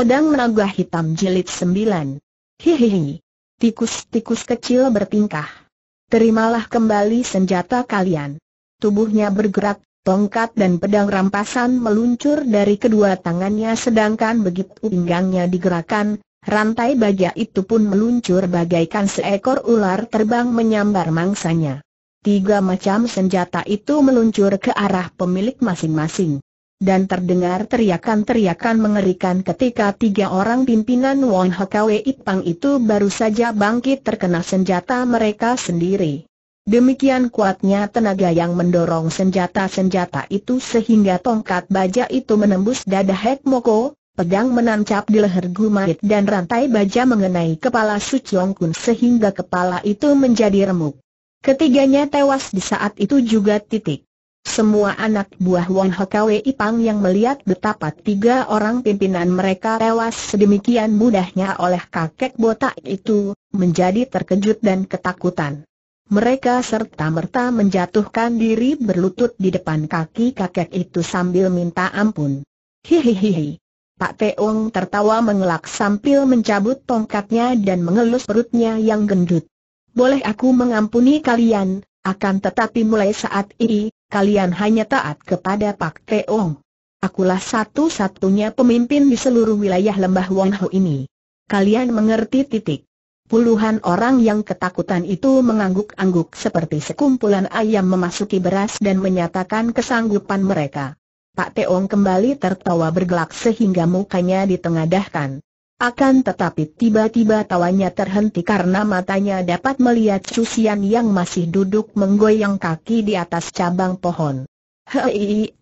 Pedang Naga Hitam Jilid 9 Hihihi Tikus-tikus kecil bertingkah Terimalah kembali senjata kalian Tubuhnya bergerak, tongkat dan pedang rampasan meluncur dari kedua tangannya Sedangkan begitu pinggangnya digerakkan, rantai baja itu pun meluncur bagaikan seekor ular terbang menyambar mangsanya Tiga macam senjata itu meluncur ke arah pemilik masing-masing dan terdengar teriakan-teriakan mengerikan ketika tiga orang pimpinan Wong Hakawe Ipang itu baru saja bangkit terkena senjata mereka sendiri. Demikian kuatnya tenaga yang mendorong senjata-senjata itu sehingga tongkat baja itu menembus dada Hek Moko, pedang menancap di leher Gumait dan rantai baja mengenai kepala Su Chiong Kun sehingga kepala itu menjadi remuk. Ketiganya tewas di saat itu juga titik. Semua anak buah Wong Hokawei Ipang yang melihat betapa tiga orang pimpinan mereka tewas sedemikian mudahnya oleh kakek botak itu, menjadi terkejut dan ketakutan. Mereka serta-merta menjatuhkan diri berlutut di depan kaki kakek itu sambil minta ampun. Hihihihi. Pak Teong tertawa mengelak sambil mencabut tongkatnya dan mengelus perutnya yang gendut. Boleh aku mengampuni kalian, akan tetapi mulai saat ini, kalian hanya taat kepada Pak Teong. Akulah satu-satunya pemimpin di seluruh wilayah lembah Wonho ini. Kalian mengerti titik. Puluhan orang yang ketakutan itu mengangguk-angguk seperti sekumpulan ayam memasuki beras dan menyatakan kesanggupan mereka. Pak Teong kembali tertawa bergelak sehingga mukanya ditengadahkan. Akan tetapi tiba-tiba tawanya terhenti karena matanya dapat melihat Cusian yang masih duduk menggoyang kaki di atas cabang pohon. Hei,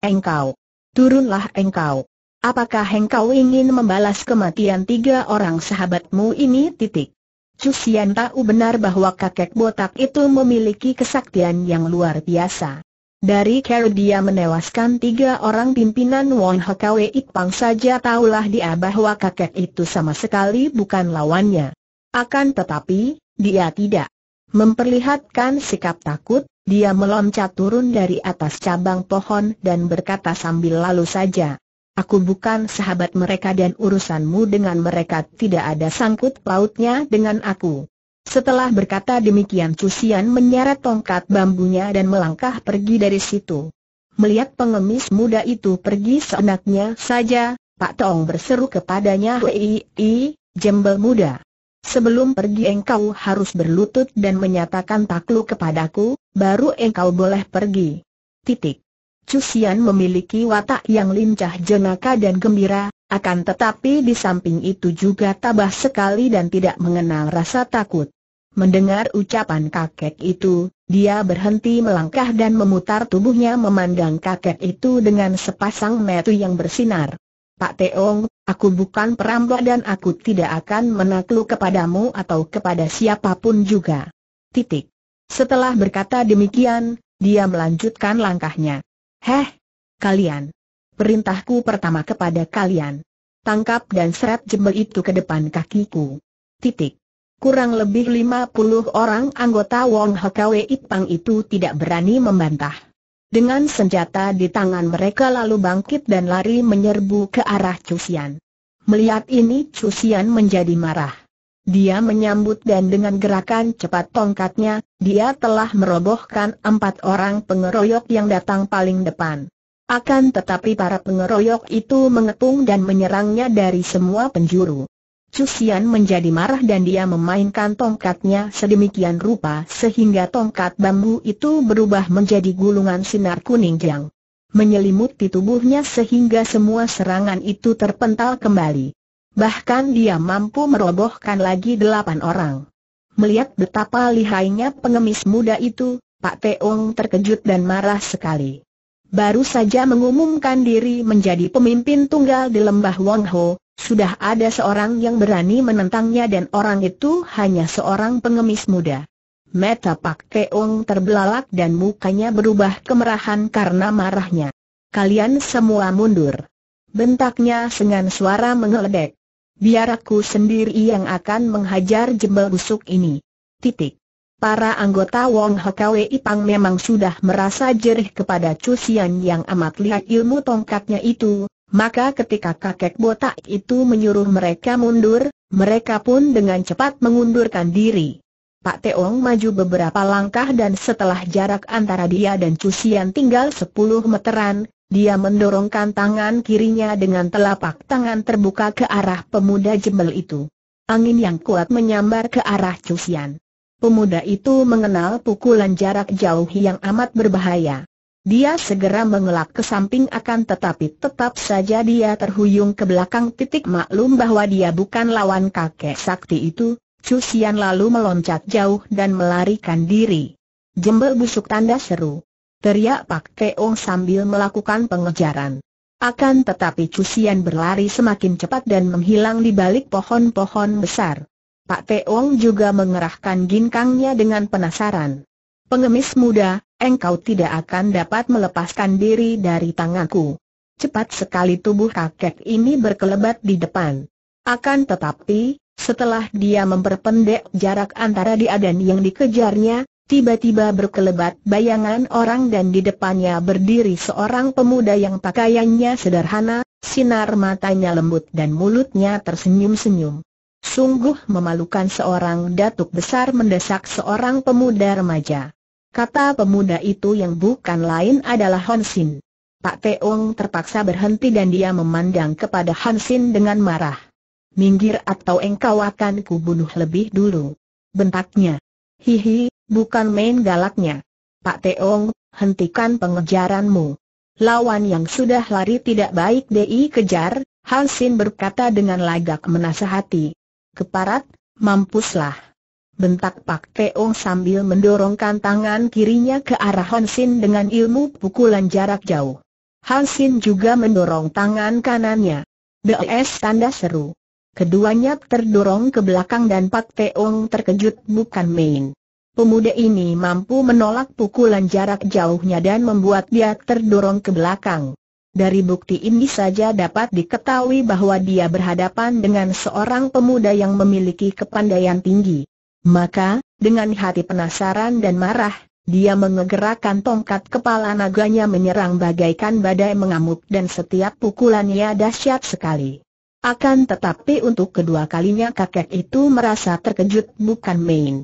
engkau. Turunlah engkau. Apakah engkau ingin membalas kematian tiga orang sahabatmu ini titik? Cusian tahu benar bahwa kakek botak itu memiliki kesaktian yang luar biasa. Dari cara dia menewaskan tiga orang pimpinan Won Hkwe Ipang saja taulah dia bahwa kakek itu sama sekali bukan lawannya. Akan tetapi, dia tidak memperlihatkan sikap takut, dia meloncat turun dari atas cabang pohon dan berkata sambil lalu saja, Aku bukan sahabat mereka dan urusanmu dengan mereka tidak ada sangkut pautnya dengan aku. Setelah berkata demikian Cusian menyeret tongkat bambunya dan melangkah pergi dari situ. Melihat pengemis muda itu pergi seenaknya saja, Pak Tong berseru kepadanya Wei, jembel muda. Sebelum pergi engkau harus berlutut dan menyatakan takluk kepadaku, baru engkau boleh pergi. Titik. Cusian memiliki watak yang lincah jenaka dan gembira, akan tetapi di samping itu juga tabah sekali dan tidak mengenal rasa takut. Mendengar ucapan kakek itu, dia berhenti melangkah dan memutar tubuhnya memandang kakek itu dengan sepasang metu yang bersinar. Pak Teong, aku bukan perampok dan aku tidak akan menakluk kepadamu atau kepada siapapun juga. Titik. Setelah berkata demikian, dia melanjutkan langkahnya. Heh, kalian. Perintahku pertama kepada kalian. Tangkap dan seret jembel itu ke depan kakiku. Titik kurang lebih 50 orang anggota Wong Hkwe Ipang itu tidak berani membantah. Dengan senjata di tangan mereka lalu bangkit dan lari menyerbu ke arah Cusian. Melihat ini Cusian menjadi marah. Dia menyambut dan dengan gerakan cepat tongkatnya, dia telah merobohkan empat orang pengeroyok yang datang paling depan. Akan tetapi para pengeroyok itu mengepung dan menyerangnya dari semua penjuru. Cusian menjadi marah dan dia memainkan tongkatnya sedemikian rupa sehingga tongkat bambu itu berubah menjadi gulungan sinar kuning yang menyelimuti tubuhnya sehingga semua serangan itu terpental kembali. Bahkan dia mampu merobohkan lagi delapan orang. Melihat betapa lihainya pengemis muda itu, Pak Teong terkejut dan marah sekali baru saja mengumumkan diri menjadi pemimpin tunggal di lembah Wong Ho, sudah ada seorang yang berani menentangnya dan orang itu hanya seorang pengemis muda. Meta Pak Keong terbelalak dan mukanya berubah kemerahan karena marahnya. Kalian semua mundur. Bentaknya dengan suara mengeledek. Biar aku sendiri yang akan menghajar jembal busuk ini. Titik. Para anggota Wong Hokwe Ipang memang sudah merasa jerih kepada Chu Xian yang amat lihat ilmu tongkatnya itu, maka ketika kakek botak itu menyuruh mereka mundur, mereka pun dengan cepat mengundurkan diri. Pak Teong maju beberapa langkah dan setelah jarak antara dia dan Chu Xian tinggal 10 meteran, dia mendorongkan tangan kirinya dengan telapak tangan terbuka ke arah pemuda jembel itu. Angin yang kuat menyambar ke arah Chu Xian pemuda itu mengenal pukulan jarak jauh yang amat berbahaya. Dia segera mengelak ke samping akan tetapi tetap saja dia terhuyung ke belakang titik maklum bahwa dia bukan lawan kakek sakti itu, Cusian lalu meloncat jauh dan melarikan diri. Jembel busuk tanda seru. Teriak Pak Keong sambil melakukan pengejaran. Akan tetapi Cusian berlari semakin cepat dan menghilang di balik pohon-pohon besar. Pak Teong juga mengerahkan ginkangnya dengan penasaran. Pengemis muda, engkau tidak akan dapat melepaskan diri dari tanganku. Cepat sekali tubuh kakek ini berkelebat di depan. Akan tetapi, setelah dia memperpendek jarak antara dia dan yang dikejarnya, tiba-tiba berkelebat bayangan orang dan di depannya berdiri seorang pemuda yang pakaiannya sederhana, sinar matanya lembut dan mulutnya tersenyum-senyum. Sungguh memalukan seorang datuk besar mendesak seorang pemuda remaja. Kata pemuda itu yang bukan lain adalah Hansin. Pak Teong terpaksa berhenti dan dia memandang kepada Hansin dengan marah. Minggir atau engkau akan kubunuh lebih dulu. Bentaknya. Hihi, bukan main galaknya. Pak Teong, hentikan pengejaranmu. Lawan yang sudah lari tidak baik di kejar, Hansin berkata dengan lagak menasehati keparat, mampuslah. Bentak Pak Teong sambil mendorongkan tangan kirinya ke arah Hansin dengan ilmu pukulan jarak jauh. Hansin juga mendorong tangan kanannya. BS tanda seru. Keduanya terdorong ke belakang dan Pak Teong terkejut bukan main. Pemuda ini mampu menolak pukulan jarak jauhnya dan membuat dia terdorong ke belakang. Dari bukti ini saja dapat diketahui bahwa dia berhadapan dengan seorang pemuda yang memiliki kepandaian tinggi. Maka, dengan hati penasaran dan marah, dia menggerakkan tongkat kepala naganya menyerang bagaikan badai mengamuk dan setiap pukulannya dahsyat sekali. Akan tetapi untuk kedua kalinya kakek itu merasa terkejut bukan main.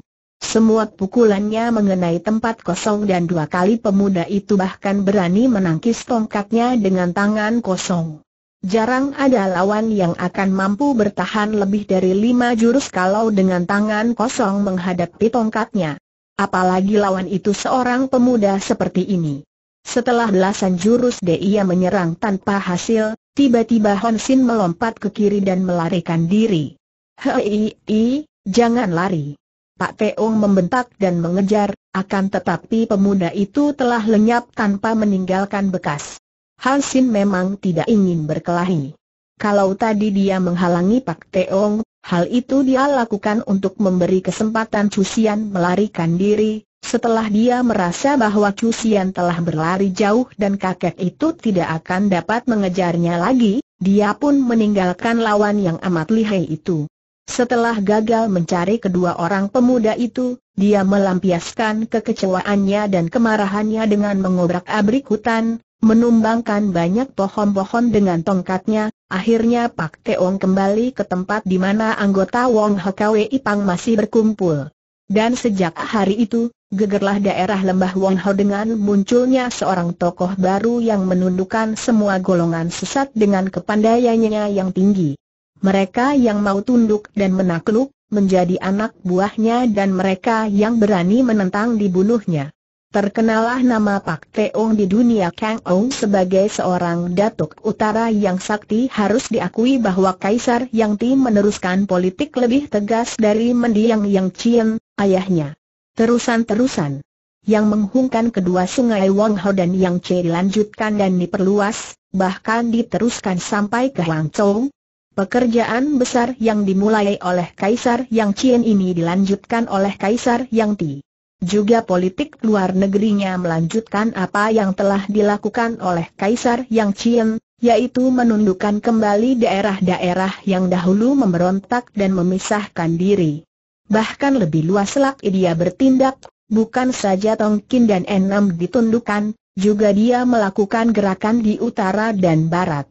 Semua pukulannya mengenai tempat kosong dan dua kali pemuda itu bahkan berani menangkis tongkatnya dengan tangan kosong. Jarang ada lawan yang akan mampu bertahan lebih dari lima jurus kalau dengan tangan kosong menghadapi tongkatnya. Apalagi lawan itu seorang pemuda seperti ini. Setelah belasan jurus dia menyerang tanpa hasil, tiba-tiba Hon melompat ke kiri dan melarikan diri. Hei, jangan lari. Pak Teong membentak dan mengejar, akan tetapi pemuda itu telah lenyap tanpa meninggalkan bekas. Sin memang tidak ingin berkelahi. Kalau tadi dia menghalangi Pak Teong, hal itu dia lakukan untuk memberi kesempatan Cusian melarikan diri, setelah dia merasa bahwa Cusian telah berlari jauh dan kakek itu tidak akan dapat mengejarnya lagi, dia pun meninggalkan lawan yang amat lihai itu. Setelah gagal mencari kedua orang pemuda itu, dia melampiaskan kekecewaannya dan kemarahannya dengan mengobrak-abrik hutan, menumbangkan banyak pohon-pohon dengan tongkatnya, akhirnya Pak Teong kembali ke tempat di mana anggota Wong Hkwe Ipang masih berkumpul. Dan sejak hari itu, gegerlah daerah lembah Wong Ho dengan munculnya seorang tokoh baru yang menundukkan semua golongan sesat dengan kepandaiannya yang tinggi mereka yang mau tunduk dan menakluk, menjadi anak buahnya dan mereka yang berani menentang dibunuhnya. Terkenalah nama Pak Teong di dunia Kang Ong sebagai seorang datuk utara yang sakti harus diakui bahwa kaisar yang Ti meneruskan politik lebih tegas dari mendiang Yang Chien, ayahnya. Terusan-terusan. Yang menghungkan kedua sungai Wang Ho dan Yang Che dilanjutkan dan diperluas, bahkan diteruskan sampai ke Chong, Pekerjaan besar yang dimulai oleh Kaisar Yang Cien ini dilanjutkan oleh Kaisar Yang Ti. Juga politik luar negerinya melanjutkan apa yang telah dilakukan oleh Kaisar Yang Cien, yaitu menundukkan kembali daerah-daerah yang dahulu memberontak dan memisahkan diri. Bahkan lebih luas lagi dia bertindak, bukan saja Tongkin dan Enam ditundukkan, juga dia melakukan gerakan di utara dan barat.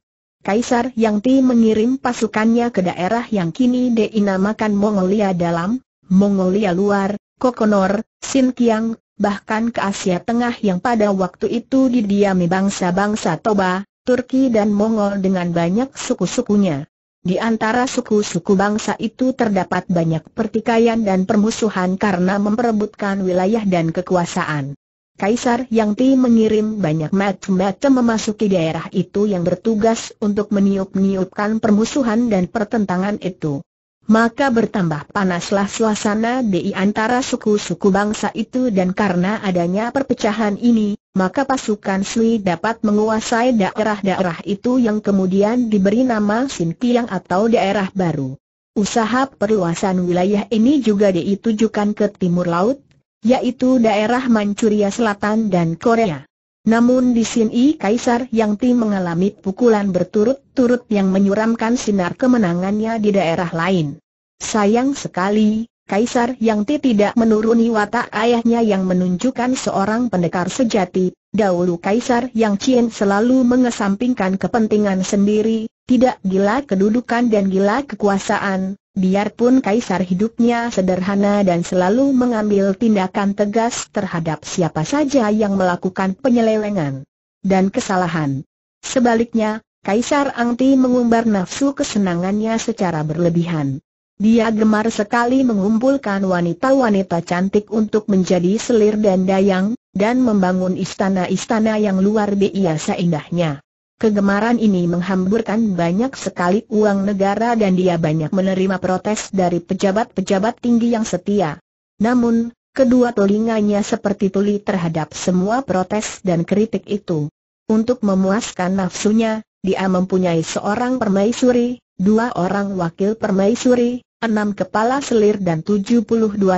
Kaisar Yang Ti mengirim pasukannya ke daerah yang kini dinamakan Mongolia Dalam, Mongolia Luar, Kokonor, Xinjiang, bahkan ke Asia Tengah yang pada waktu itu didiami bangsa-bangsa Toba, Turki dan Mongol dengan banyak suku-sukunya. Di antara suku-suku bangsa itu terdapat banyak pertikaian dan permusuhan karena memperebutkan wilayah dan kekuasaan. Kaisar Yang Ti mengirim banyak mata-mata memasuki daerah itu yang bertugas untuk meniup-niupkan permusuhan dan pertentangan itu. Maka bertambah panaslah suasana di antara suku-suku bangsa itu dan karena adanya perpecahan ini, maka pasukan Sui dapat menguasai daerah-daerah itu yang kemudian diberi nama Sintiang atau daerah baru. Usaha perluasan wilayah ini juga ditujukan ke timur laut, yaitu daerah Manchuria Selatan dan Korea. Namun di sini Kaisar Yang Ti mengalami pukulan berturut-turut yang menyuramkan sinar kemenangannya di daerah lain. Sayang sekali, Kaisar yang Ti tidak menuruni watak ayahnya yang menunjukkan seorang pendekar sejati, dahulu Kaisar yang Cien selalu mengesampingkan kepentingan sendiri, tidak gila kedudukan dan gila kekuasaan, biarpun Kaisar hidupnya sederhana dan selalu mengambil tindakan tegas terhadap siapa saja yang melakukan penyelewengan dan kesalahan. Sebaliknya, Kaisar Angti mengumbar nafsu kesenangannya secara berlebihan. Dia gemar sekali mengumpulkan wanita-wanita cantik untuk menjadi selir dan dayang, dan membangun istana-istana yang luar biasa indahnya. Kegemaran ini menghamburkan banyak sekali uang negara dan dia banyak menerima protes dari pejabat-pejabat tinggi yang setia. Namun, kedua telinganya seperti tuli terhadap semua protes dan kritik itu. Untuk memuaskan nafsunya, dia mempunyai seorang permaisuri, dua orang wakil permaisuri, enam kepala selir dan 72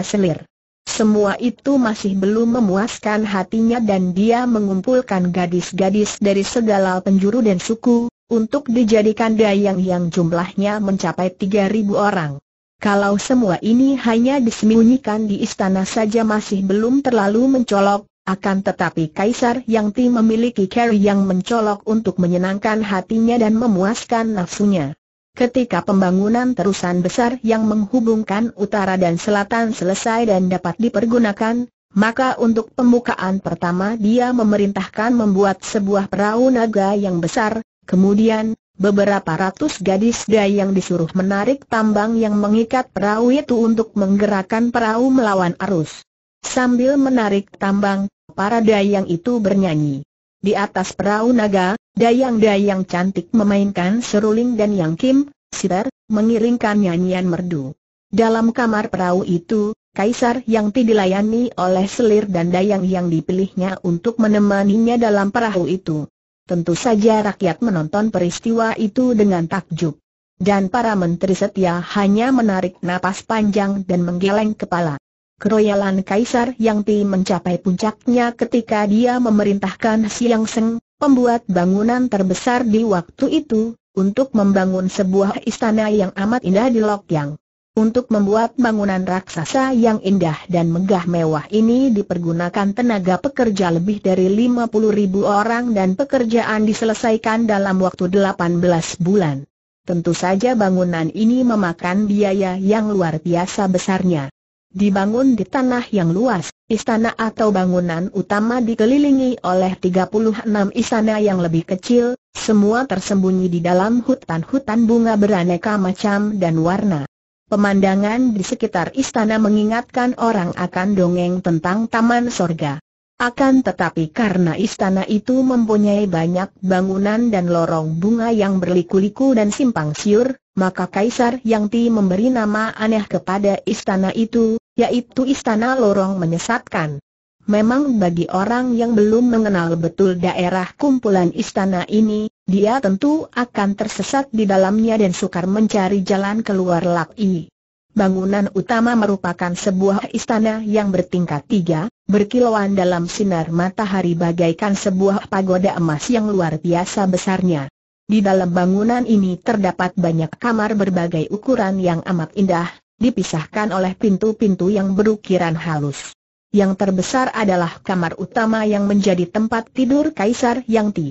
selir. Semua itu masih belum memuaskan hatinya dan dia mengumpulkan gadis-gadis dari segala penjuru dan suku, untuk dijadikan dayang yang jumlahnya mencapai tiga ribu orang. Kalau semua ini hanya disembunyikan di istana saja masih belum terlalu mencolok, akan tetapi Kaisar Yang Ti memiliki cara yang mencolok untuk menyenangkan hatinya dan memuaskan nafsunya. Ketika pembangunan terusan besar yang menghubungkan utara dan selatan selesai dan dapat dipergunakan, maka untuk pembukaan pertama dia memerintahkan membuat sebuah perahu naga yang besar, kemudian, beberapa ratus gadis dayang yang disuruh menarik tambang yang mengikat perahu itu untuk menggerakkan perahu melawan arus. Sambil menarik tambang, para dayang itu bernyanyi. Di atas perahu naga, dayang-dayang cantik memainkan seruling dan yang kim, sitar, mengiringkan nyanyian merdu. Dalam kamar perahu itu, Kaisar yang dilayani oleh selir dan dayang yang dipilihnya untuk menemaninya dalam perahu itu. Tentu saja rakyat menonton peristiwa itu dengan takjub. Dan para menteri setia hanya menarik napas panjang dan menggeleng kepala. Keroyalan Kaisar Yang Ti mencapai puncaknya ketika dia memerintahkan Siang Seng, pembuat bangunan terbesar di waktu itu, untuk membangun sebuah istana yang amat indah di Lokyang. Untuk membuat bangunan raksasa yang indah dan megah mewah ini dipergunakan tenaga pekerja lebih dari 50 ribu orang dan pekerjaan diselesaikan dalam waktu 18 bulan. Tentu saja bangunan ini memakan biaya yang luar biasa besarnya dibangun di tanah yang luas, istana atau bangunan utama dikelilingi oleh 36 istana yang lebih kecil, semua tersembunyi di dalam hutan-hutan bunga beraneka macam dan warna. Pemandangan di sekitar istana mengingatkan orang akan dongeng tentang taman sorga. Akan tetapi karena istana itu mempunyai banyak bangunan dan lorong bunga yang berliku-liku dan simpang siur, maka Kaisar Yang Ti memberi nama aneh kepada istana itu, yaitu Istana Lorong Menyesatkan. Memang bagi orang yang belum mengenal betul daerah kumpulan istana ini, dia tentu akan tersesat di dalamnya dan sukar mencari jalan keluar laki. Bangunan utama merupakan sebuah istana yang bertingkat tiga, berkilauan dalam sinar matahari bagaikan sebuah pagoda emas yang luar biasa besarnya. Di dalam bangunan ini terdapat banyak kamar berbagai ukuran yang amat indah, dipisahkan oleh pintu-pintu yang berukiran halus. Yang terbesar adalah kamar utama yang menjadi tempat tidur Kaisar Yang Ti.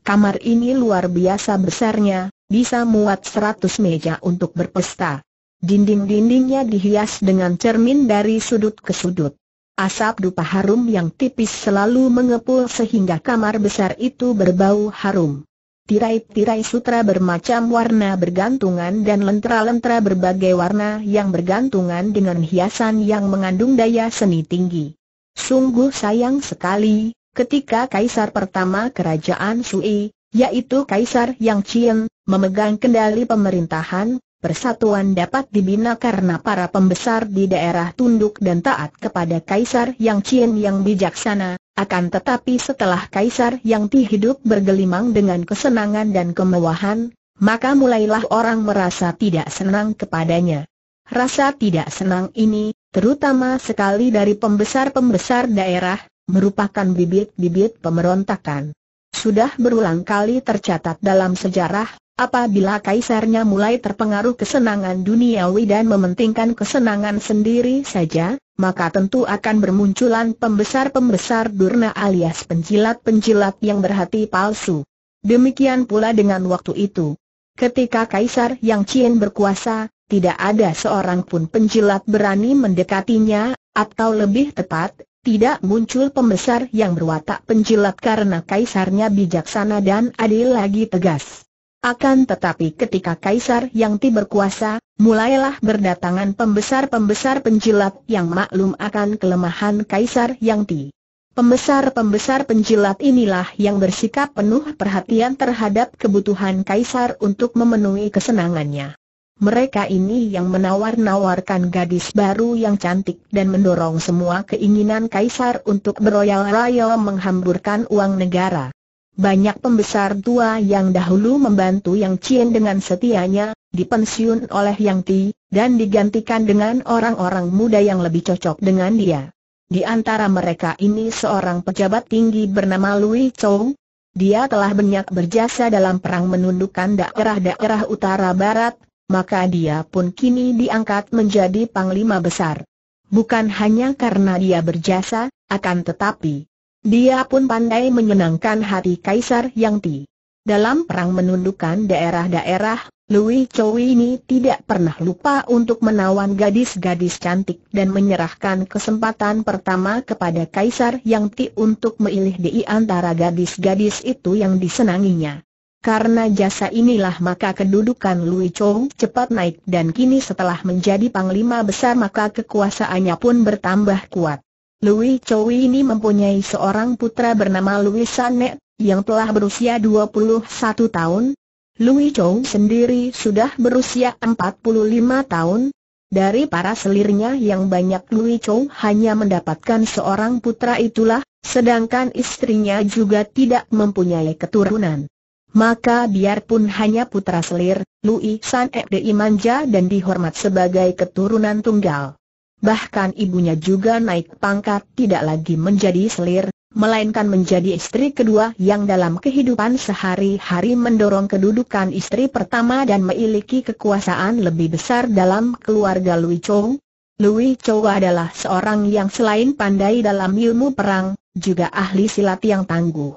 Kamar ini luar biasa besarnya, bisa muat seratus meja untuk berpesta. Dinding-dindingnya dihias dengan cermin dari sudut ke sudut. Asap dupa harum yang tipis selalu mengepul sehingga kamar besar itu berbau harum. Tirai-tirai sutra bermacam warna bergantungan dan lentera-lentera berbagai warna yang bergantungan dengan hiasan yang mengandung daya seni tinggi. Sungguh sayang sekali, ketika kaisar pertama kerajaan Sui, yaitu Kaisar Yang Chien, memegang kendali pemerintahan, persatuan dapat dibina karena para pembesar di daerah tunduk dan taat kepada Kaisar Yang Cien yang bijaksana, akan tetapi setelah Kaisar Yang Ti hidup bergelimang dengan kesenangan dan kemewahan, maka mulailah orang merasa tidak senang kepadanya. Rasa tidak senang ini, terutama sekali dari pembesar-pembesar daerah, merupakan bibit-bibit pemberontakan. Sudah berulang kali tercatat dalam sejarah, Apabila kaisarnya mulai terpengaruh kesenangan duniawi dan mementingkan kesenangan sendiri saja, maka tentu akan bermunculan pembesar-pembesar durna alias penjilat-penjilat yang berhati palsu. Demikian pula dengan waktu itu. Ketika kaisar Yang cien berkuasa, tidak ada seorang pun penjilat berani mendekatinya, atau lebih tepat, tidak muncul pembesar yang berwatak penjilat karena kaisarnya bijaksana dan adil lagi tegas. Akan tetapi ketika kaisar yang ti berkuasa, mulailah berdatangan pembesar-pembesar penjilat yang maklum akan kelemahan kaisar yang ti. Pembesar-pembesar penjilat inilah yang bersikap penuh perhatian terhadap kebutuhan kaisar untuk memenuhi kesenangannya. Mereka ini yang menawar-nawarkan gadis baru yang cantik dan mendorong semua keinginan kaisar untuk beroyal-royal menghamburkan uang negara. Banyak pembesar tua yang dahulu membantu Yang Cien dengan setianya, dipensiun oleh Yang Ti, dan digantikan dengan orang-orang muda yang lebih cocok dengan dia. Di antara mereka ini seorang pejabat tinggi bernama Lui Chou. Dia telah banyak berjasa dalam perang menundukkan daerah-daerah utara barat, maka dia pun kini diangkat menjadi panglima besar. Bukan hanya karena dia berjasa, akan tetapi dia pun pandai menyenangkan hati Kaisar Yang Ti. Dalam perang menundukkan daerah-daerah, Louis Chow ini tidak pernah lupa untuk menawan gadis-gadis cantik dan menyerahkan kesempatan pertama kepada Kaisar Yang Ti untuk memilih di antara gadis-gadis itu yang disenanginya. Karena jasa inilah maka kedudukan Louis Chow cepat naik dan kini setelah menjadi panglima besar maka kekuasaannya pun bertambah kuat. Louis Chow ini mempunyai seorang putra bernama Louis Sanet, yang telah berusia 21 tahun. Louis Chow sendiri sudah berusia 45 tahun. Dari para selirnya yang banyak Louis Chow hanya mendapatkan seorang putra itulah, sedangkan istrinya juga tidak mempunyai keturunan. Maka biarpun hanya putra selir, Louis Sanet diimanja dan dihormat sebagai keturunan tunggal bahkan ibunya juga naik pangkat tidak lagi menjadi selir, melainkan menjadi istri kedua yang dalam kehidupan sehari-hari mendorong kedudukan istri pertama dan memiliki kekuasaan lebih besar dalam keluarga Lui Chou. Lui Chou adalah seorang yang selain pandai dalam ilmu perang, juga ahli silat yang tangguh.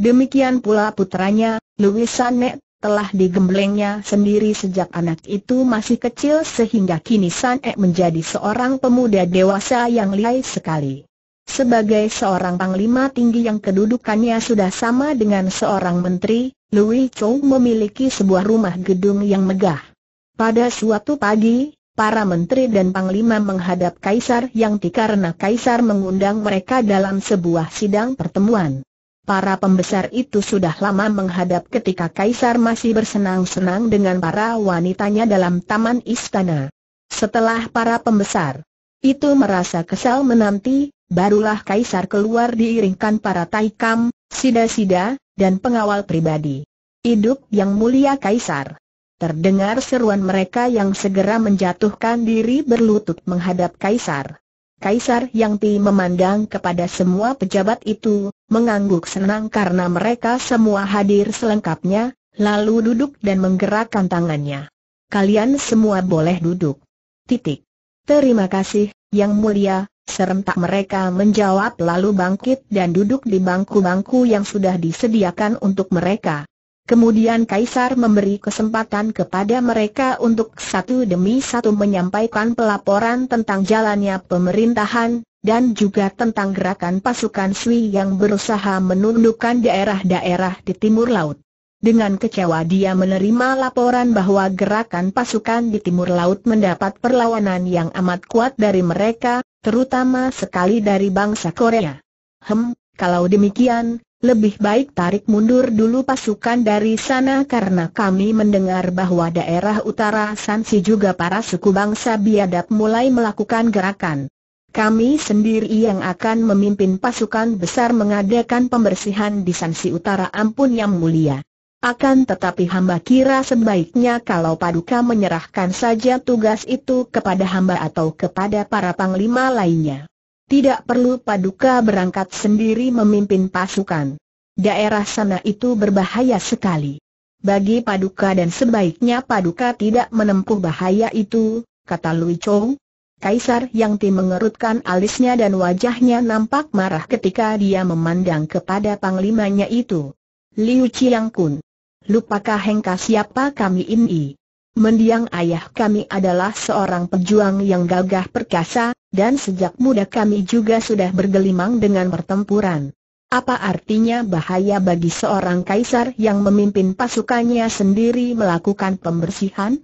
Demikian pula putranya, Louis Sanet, telah digemblengnya sendiri sejak anak itu masih kecil sehingga kini San E menjadi seorang pemuda dewasa yang lihai sekali. Sebagai seorang panglima tinggi yang kedudukannya sudah sama dengan seorang menteri, Louis Chou memiliki sebuah rumah gedung yang megah. Pada suatu pagi, para menteri dan panglima menghadap kaisar yang karena kaisar mengundang mereka dalam sebuah sidang pertemuan. Para pembesar itu sudah lama menghadap ketika Kaisar masih bersenang-senang dengan para wanitanya dalam taman istana. Setelah para pembesar itu merasa kesal menanti, barulah Kaisar keluar diiringkan para taikam, sida-sida, dan pengawal pribadi. Hidup yang mulia Kaisar. Terdengar seruan mereka yang segera menjatuhkan diri berlutut menghadap Kaisar. Kaisar Yang Ti memandang kepada semua pejabat itu, mengangguk senang karena mereka semua hadir selengkapnya, lalu duduk dan menggerakkan tangannya. Kalian semua boleh duduk. Titik. Terima kasih, Yang Mulia, serentak mereka menjawab lalu bangkit dan duduk di bangku-bangku yang sudah disediakan untuk mereka. Kemudian Kaisar memberi kesempatan kepada mereka untuk satu demi satu menyampaikan pelaporan tentang jalannya pemerintahan, dan juga tentang gerakan pasukan Sui yang berusaha menundukkan daerah-daerah di timur laut. Dengan kecewa dia menerima laporan bahwa gerakan pasukan di timur laut mendapat perlawanan yang amat kuat dari mereka, terutama sekali dari bangsa Korea. Hem, kalau demikian, lebih baik tarik mundur dulu pasukan dari sana karena kami mendengar bahwa daerah utara Sansi juga para suku bangsa biadab mulai melakukan gerakan. Kami sendiri yang akan memimpin pasukan besar mengadakan pembersihan di Sansi Utara ampun yang mulia. Akan tetapi hamba kira sebaiknya kalau paduka menyerahkan saja tugas itu kepada hamba atau kepada para panglima lainnya. Tidak perlu Paduka berangkat sendiri memimpin pasukan. Daerah sana itu berbahaya sekali. Bagi Paduka dan sebaiknya Paduka tidak menempuh bahaya itu, kata Lui Chong. Kaisar Yang Ti mengerutkan alisnya dan wajahnya nampak marah ketika dia memandang kepada panglimanya itu. Liu Chiang Kun. Lupakah hengka siapa kami ini? Mendiang ayah kami adalah seorang pejuang yang gagah perkasa, dan sejak muda kami juga sudah bergelimang dengan pertempuran. Apa artinya bahaya bagi seorang kaisar yang memimpin pasukannya sendiri melakukan pembersihan?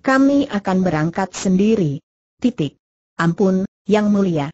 Kami akan berangkat sendiri. Titik. Ampun, Yang Mulia.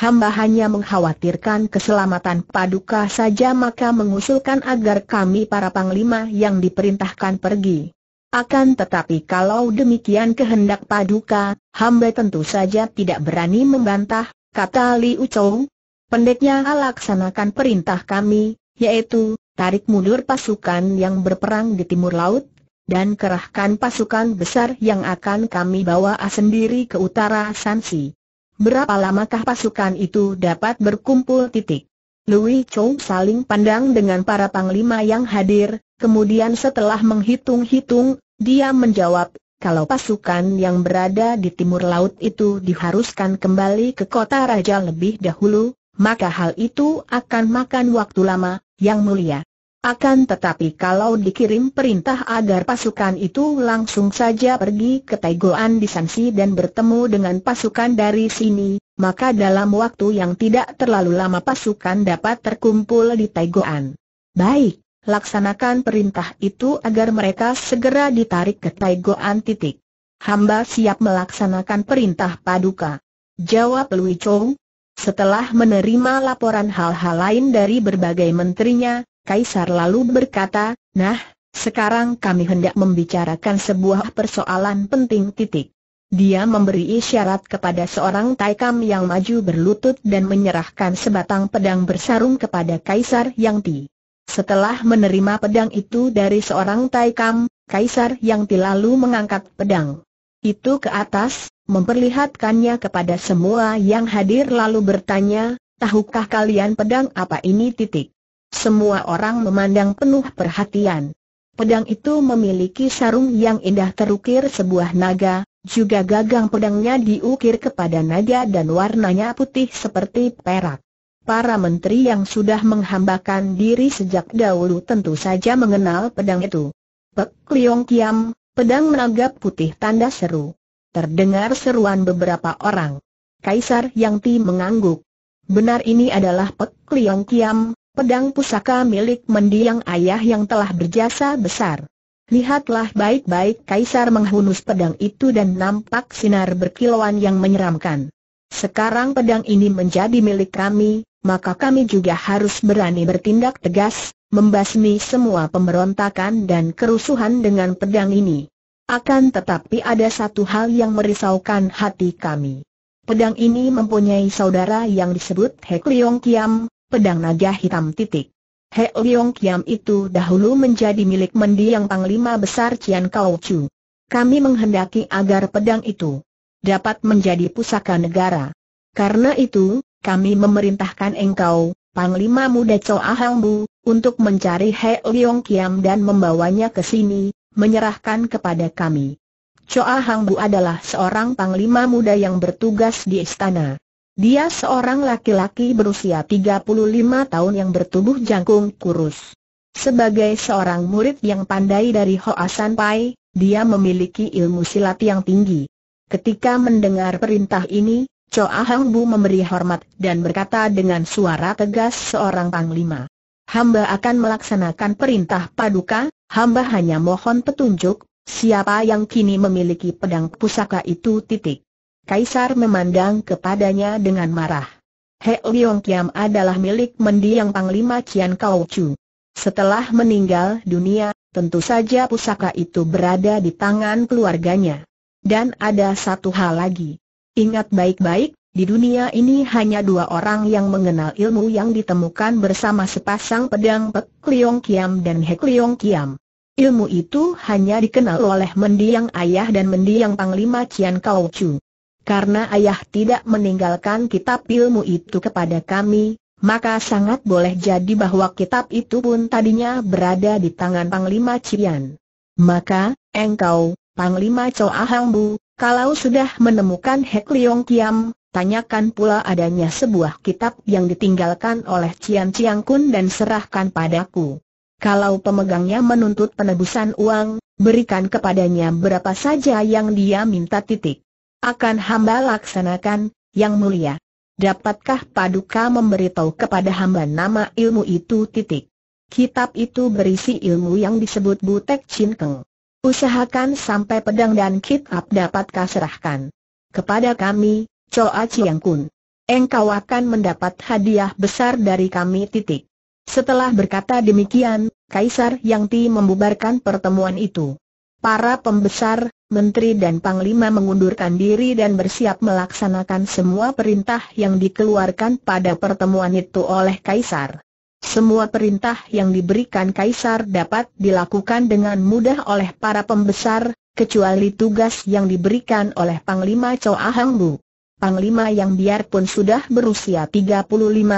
Hamba hanya mengkhawatirkan keselamatan paduka saja maka mengusulkan agar kami para panglima yang diperintahkan pergi. Akan tetapi kalau demikian kehendak paduka, hamba tentu saja tidak berani membantah, kata Li Ucou. Pendeknya laksanakan perintah kami, yaitu, tarik mundur pasukan yang berperang di timur laut, dan kerahkan pasukan besar yang akan kami bawa sendiri ke utara Sansi. Berapa lamakah pasukan itu dapat berkumpul titik? Louis Chow saling pandang dengan para panglima yang hadir, kemudian setelah menghitung-hitung, dia menjawab, kalau pasukan yang berada di timur laut itu diharuskan kembali ke kota raja lebih dahulu, maka hal itu akan makan waktu lama, yang mulia. Akan tetapi kalau dikirim perintah agar pasukan itu langsung saja pergi ke Taigoan di Sansi dan bertemu dengan pasukan dari sini, maka dalam waktu yang tidak terlalu lama pasukan dapat terkumpul di Taigoan. Baik, laksanakan perintah itu agar mereka segera ditarik ke Taigoan titik. Hamba siap melaksanakan perintah paduka. Jawab Lui Chong. Setelah menerima laporan hal-hal lain dari berbagai menterinya, Kaisar lalu berkata, Nah, sekarang kami hendak membicarakan sebuah persoalan penting titik. Dia memberi isyarat kepada seorang taikam yang maju berlutut dan menyerahkan sebatang pedang bersarung kepada Kaisar Yang Ti. Setelah menerima pedang itu dari seorang Taikam, kaisar yang lalu mengangkat pedang itu ke atas, memperlihatkannya kepada semua yang hadir lalu bertanya, tahukah kalian pedang apa ini titik? Semua orang memandang penuh perhatian. Pedang itu memiliki sarung yang indah terukir sebuah naga, juga gagang pedangnya diukir kepada naga dan warnanya putih seperti perak. Para menteri yang sudah menghambakan diri sejak dahulu tentu saja mengenal pedang itu. Pek Liong Kiam, pedang menanggap putih tanda seru. Terdengar seruan beberapa orang. Kaisar Yang Ti mengangguk. Benar ini adalah Pek Liong Kiam, pedang pusaka milik mendiang ayah yang telah berjasa besar. Lihatlah baik-baik Kaisar menghunus pedang itu dan nampak sinar berkilauan yang menyeramkan. Sekarang pedang ini menjadi milik kami, maka kami juga harus berani bertindak tegas, membasmi semua pemberontakan dan kerusuhan dengan pedang ini. Akan tetapi ada satu hal yang merisaukan hati kami. Pedang ini mempunyai saudara yang disebut Hek Leong Kiam, pedang naga hitam titik. Hek Leong Kiam itu dahulu menjadi milik mendiang panglima besar Cian Kau Chu. Kami menghendaki agar pedang itu dapat menjadi pusaka negara. Karena itu, kami memerintahkan engkau, Panglima Muda Choa Bu, untuk mencari He Liong Kiam dan membawanya ke sini, menyerahkan kepada kami. Choa Bu adalah seorang Panglima Muda yang bertugas di istana. Dia seorang laki-laki berusia 35 tahun yang bertubuh jangkung kurus. Sebagai seorang murid yang pandai dari Hoa San Pai, dia memiliki ilmu silat yang tinggi. Ketika mendengar perintah ini, Choa Hang Bu memberi hormat dan berkata dengan suara tegas seorang panglima. Hamba akan melaksanakan perintah paduka, hamba hanya mohon petunjuk, siapa yang kini memiliki pedang pusaka itu titik. Kaisar memandang kepadanya dengan marah. He Liong Kiam adalah milik mendiang Panglima Cian Kau Chu. Setelah meninggal dunia, tentu saja pusaka itu berada di tangan keluarganya. Dan ada satu hal lagi. Ingat baik-baik, di dunia ini hanya dua orang yang mengenal ilmu yang ditemukan bersama sepasang pedang Pek Liong Kiam dan Hek Liong Kiam. Ilmu itu hanya dikenal oleh mendiang ayah dan mendiang panglima Cian Kau Chu. Karena ayah tidak meninggalkan kitab ilmu itu kepada kami, maka sangat boleh jadi bahwa kitab itu pun tadinya berada di tangan panglima Cian. Maka, engkau, panglima Choa Hang Bu, kalau sudah menemukan Hek Leong Kiam, tanyakan pula adanya sebuah kitab yang ditinggalkan oleh Cian Ciang Kun dan serahkan padaku. Kalau pemegangnya menuntut penebusan uang, berikan kepadanya berapa saja yang dia minta titik. Akan hamba laksanakan, yang mulia. Dapatkah paduka memberitahu kepada hamba nama ilmu itu titik? Kitab itu berisi ilmu yang disebut Butek Chin Keng. Usahakan sampai pedang dan kitab dapat kaserahkan. Kepada kami, Choa Chiang Kun. Engkau akan mendapat hadiah besar dari kami titik. Setelah berkata demikian, Kaisar Yang Ti membubarkan pertemuan itu. Para pembesar, menteri dan panglima mengundurkan diri dan bersiap melaksanakan semua perintah yang dikeluarkan pada pertemuan itu oleh Kaisar. Semua perintah yang diberikan Kaisar dapat dilakukan dengan mudah oleh para pembesar, kecuali tugas yang diberikan oleh Panglima Chow Ahang Bu. Panglima yang biarpun sudah berusia 35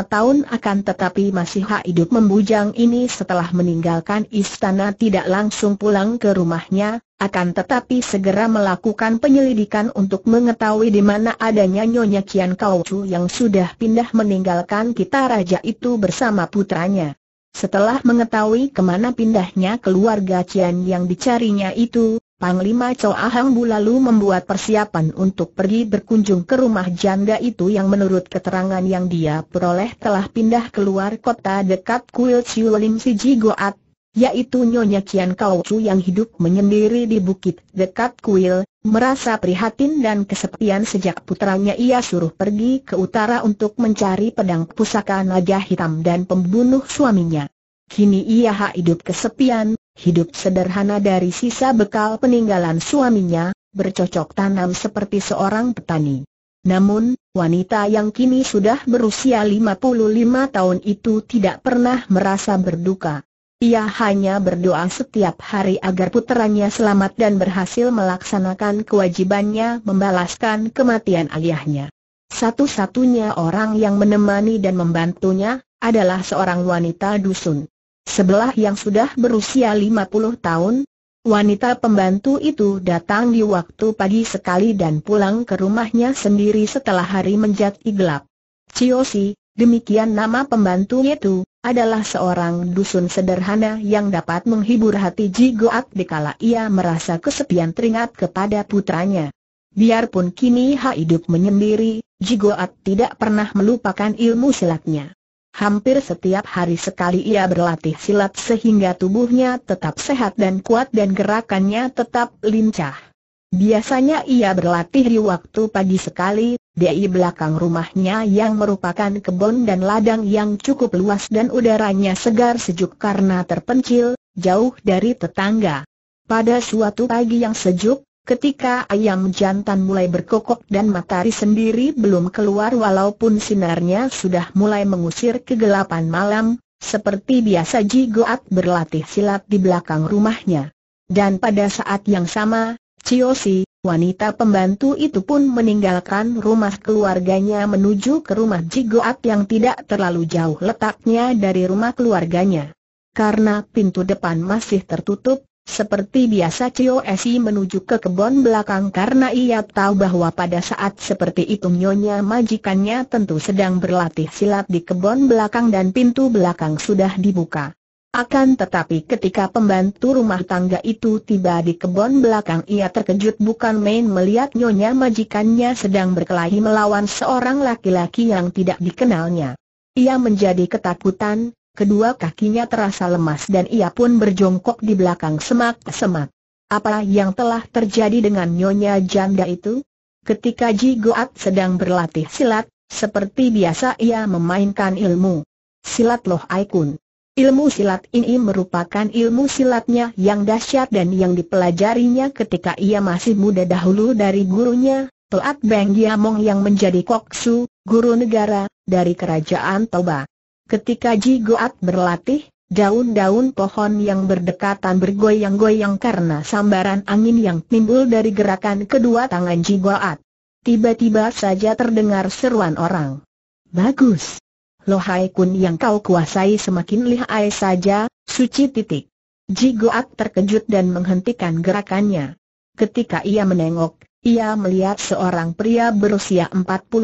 tahun akan tetapi masih hidup membujang ini setelah meninggalkan istana tidak langsung pulang ke rumahnya, akan tetapi segera melakukan penyelidikan untuk mengetahui di mana adanya Nyonya Kian Kau Chu yang sudah pindah meninggalkan kita raja itu bersama putranya. Setelah mengetahui kemana pindahnya keluarga Kian yang dicarinya itu, Panglima Choa Ahang Bu lalu membuat persiapan untuk pergi berkunjung ke rumah janda itu yang menurut keterangan yang dia peroleh telah pindah keluar kota dekat kuil Siulim Goat, yaitu Nyonya Kian Kau Chu yang hidup menyendiri di bukit dekat kuil, merasa prihatin dan kesepian sejak putranya ia suruh pergi ke utara untuk mencari pedang pusaka naga hitam dan pembunuh suaminya. Kini ia hak hidup kesepian, hidup sederhana dari sisa bekal peninggalan suaminya, bercocok tanam seperti seorang petani. Namun, wanita yang kini sudah berusia 55 tahun itu tidak pernah merasa berduka. Ia hanya berdoa setiap hari agar puteranya selamat dan berhasil melaksanakan kewajibannya membalaskan kematian ayahnya. Satu-satunya orang yang menemani dan membantunya adalah seorang wanita dusun. Sebelah yang sudah berusia 50 tahun, wanita pembantu itu datang di waktu pagi sekali dan pulang ke rumahnya sendiri setelah hari menjadi gelap. Ciosi, demikian nama pembantu itu, adalah seorang dusun sederhana yang dapat menghibur hati Ji Goat dikala ia merasa kesepian teringat kepada putranya. Biarpun kini Ha hidup menyendiri, Ji Goat tidak pernah melupakan ilmu silatnya. Hampir setiap hari sekali ia berlatih silat sehingga tubuhnya tetap sehat dan kuat dan gerakannya tetap lincah. Biasanya ia berlatih di waktu pagi sekali, di belakang rumahnya yang merupakan kebun dan ladang yang cukup luas dan udaranya segar sejuk karena terpencil, jauh dari tetangga. Pada suatu pagi yang sejuk, ketika ayam jantan mulai berkokok dan matahari sendiri belum keluar walaupun sinarnya sudah mulai mengusir kegelapan malam, seperti biasa Ji Goat berlatih silat di belakang rumahnya. Dan pada saat yang sama, Ciosi, wanita pembantu itu pun meninggalkan rumah keluarganya menuju ke rumah Jigoat yang tidak terlalu jauh letaknya dari rumah keluarganya. Karena pintu depan masih tertutup, seperti biasa Ciosi menuju ke kebun belakang karena ia tahu bahwa pada saat seperti itu nyonya majikannya tentu sedang berlatih silat di kebun belakang dan pintu belakang sudah dibuka. Akan tetapi ketika pembantu rumah tangga itu tiba di kebun belakang ia terkejut bukan main melihat nyonya majikannya sedang berkelahi melawan seorang laki-laki yang tidak dikenalnya. Ia menjadi ketakutan, kedua kakinya terasa lemas dan ia pun berjongkok di belakang semak-semak. Apa yang telah terjadi dengan nyonya janda itu? Ketika Ji Goat sedang berlatih silat, seperti biasa ia memainkan ilmu. Silat loh Aikun. Ilmu silat ini merupakan ilmu silatnya yang dahsyat dan yang dipelajarinya ketika ia masih muda dahulu dari gurunya, Toat Beng Giamong yang menjadi koksu, guru negara, dari kerajaan Toba. Ketika Ji Goat berlatih, daun-daun pohon yang berdekatan bergoyang-goyang karena sambaran angin yang timbul dari gerakan kedua tangan Ji Goat. Tiba-tiba saja terdengar seruan orang. Bagus! Lohai kun yang kau kuasai semakin lihai saja, suci titik. Jigoak terkejut dan menghentikan gerakannya. Ketika ia menengok, ia melihat seorang pria berusia 45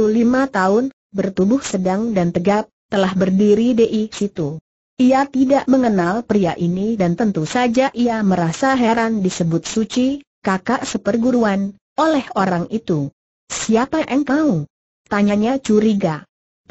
tahun, bertubuh sedang dan tegap, telah berdiri di situ. Ia tidak mengenal pria ini dan tentu saja ia merasa heran disebut suci, kakak seperguruan, oleh orang itu. Siapa engkau? Tanyanya curiga.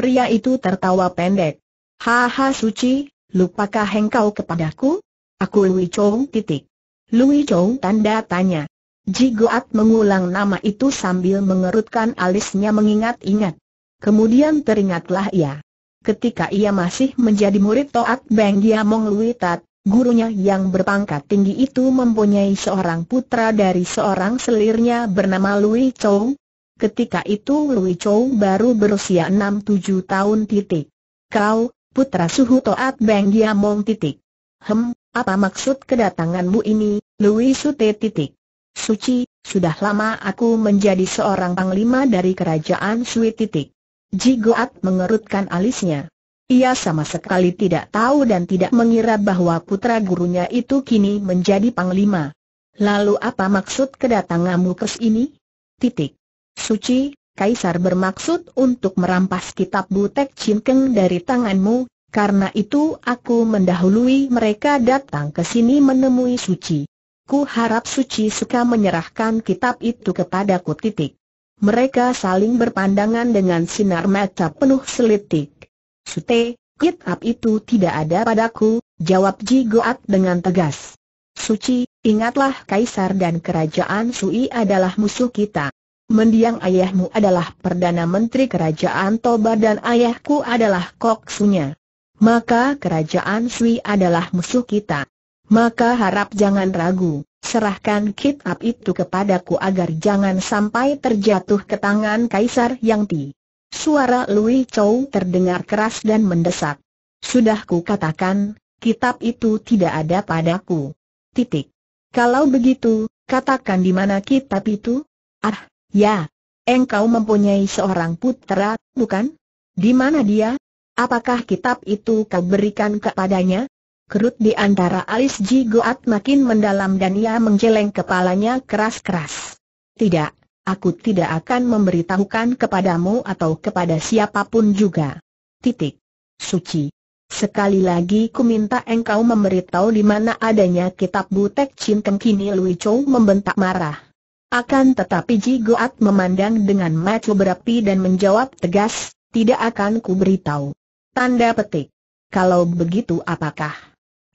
Pria itu tertawa pendek. Haha suci, lupakah engkau kepadaku? Aku Lui Chou titik. Lui Chou tanda tanya. Jigoat mengulang nama itu sambil mengerutkan alisnya mengingat-ingat. Kemudian teringatlah ia. Ketika ia masih menjadi murid Toat Beng Dia Mong Lui Tat, Gurunya yang berpangkat tinggi itu mempunyai seorang putra dari seorang selirnya bernama Lui Chou, Ketika itu Lui Chou baru berusia 6-7 tahun titik. Kau, putra suhu Toat Beng Giamong titik. Hem, apa maksud kedatanganmu ini, Lui Sute titik. Suci, sudah lama aku menjadi seorang panglima dari kerajaan Sui titik. Jigoat mengerutkan alisnya. Ia sama sekali tidak tahu dan tidak mengira bahwa putra gurunya itu kini menjadi panglima. Lalu apa maksud kedatanganmu ke sini? Titik. Suci, Kaisar bermaksud untuk merampas kitab Butek Cinkeng dari tanganmu, karena itu aku mendahului mereka datang ke sini menemui Suci. Ku harap Suci suka menyerahkan kitab itu kepadaku titik. Mereka saling berpandangan dengan sinar mata penuh selitik. Sute, kitab itu tidak ada padaku, jawab Ji Goat dengan tegas. Suci, ingatlah Kaisar dan Kerajaan Sui adalah musuh kita mendiang ayahmu adalah Perdana Menteri Kerajaan Toba dan ayahku adalah koksunya. Maka kerajaan Sui adalah musuh kita. Maka harap jangan ragu, serahkan kitab itu kepadaku agar jangan sampai terjatuh ke tangan Kaisar Yang Ti. Suara Lui Chou terdengar keras dan mendesak. Sudah ku katakan, kitab itu tidak ada padaku. Titik. Kalau begitu, katakan di mana kitab itu? Ah, Ya, engkau mempunyai seorang putera, bukan? Di mana dia? Apakah kitab itu kau berikan kepadanya? Kerut di antara alis Ji Goat makin mendalam dan ia menggeleng kepalanya keras-keras. Tidak, aku tidak akan memberitahukan kepadamu atau kepada siapapun juga. Titik. Suci. Sekali lagi ku minta engkau memberitahu di mana adanya kitab Butek Chin kini. Lui Chou membentak marah. Akan tetapi Ji Goat memandang dengan mata berapi dan menjawab tegas, tidak akan ku beritahu. Tanda petik. Kalau begitu apakah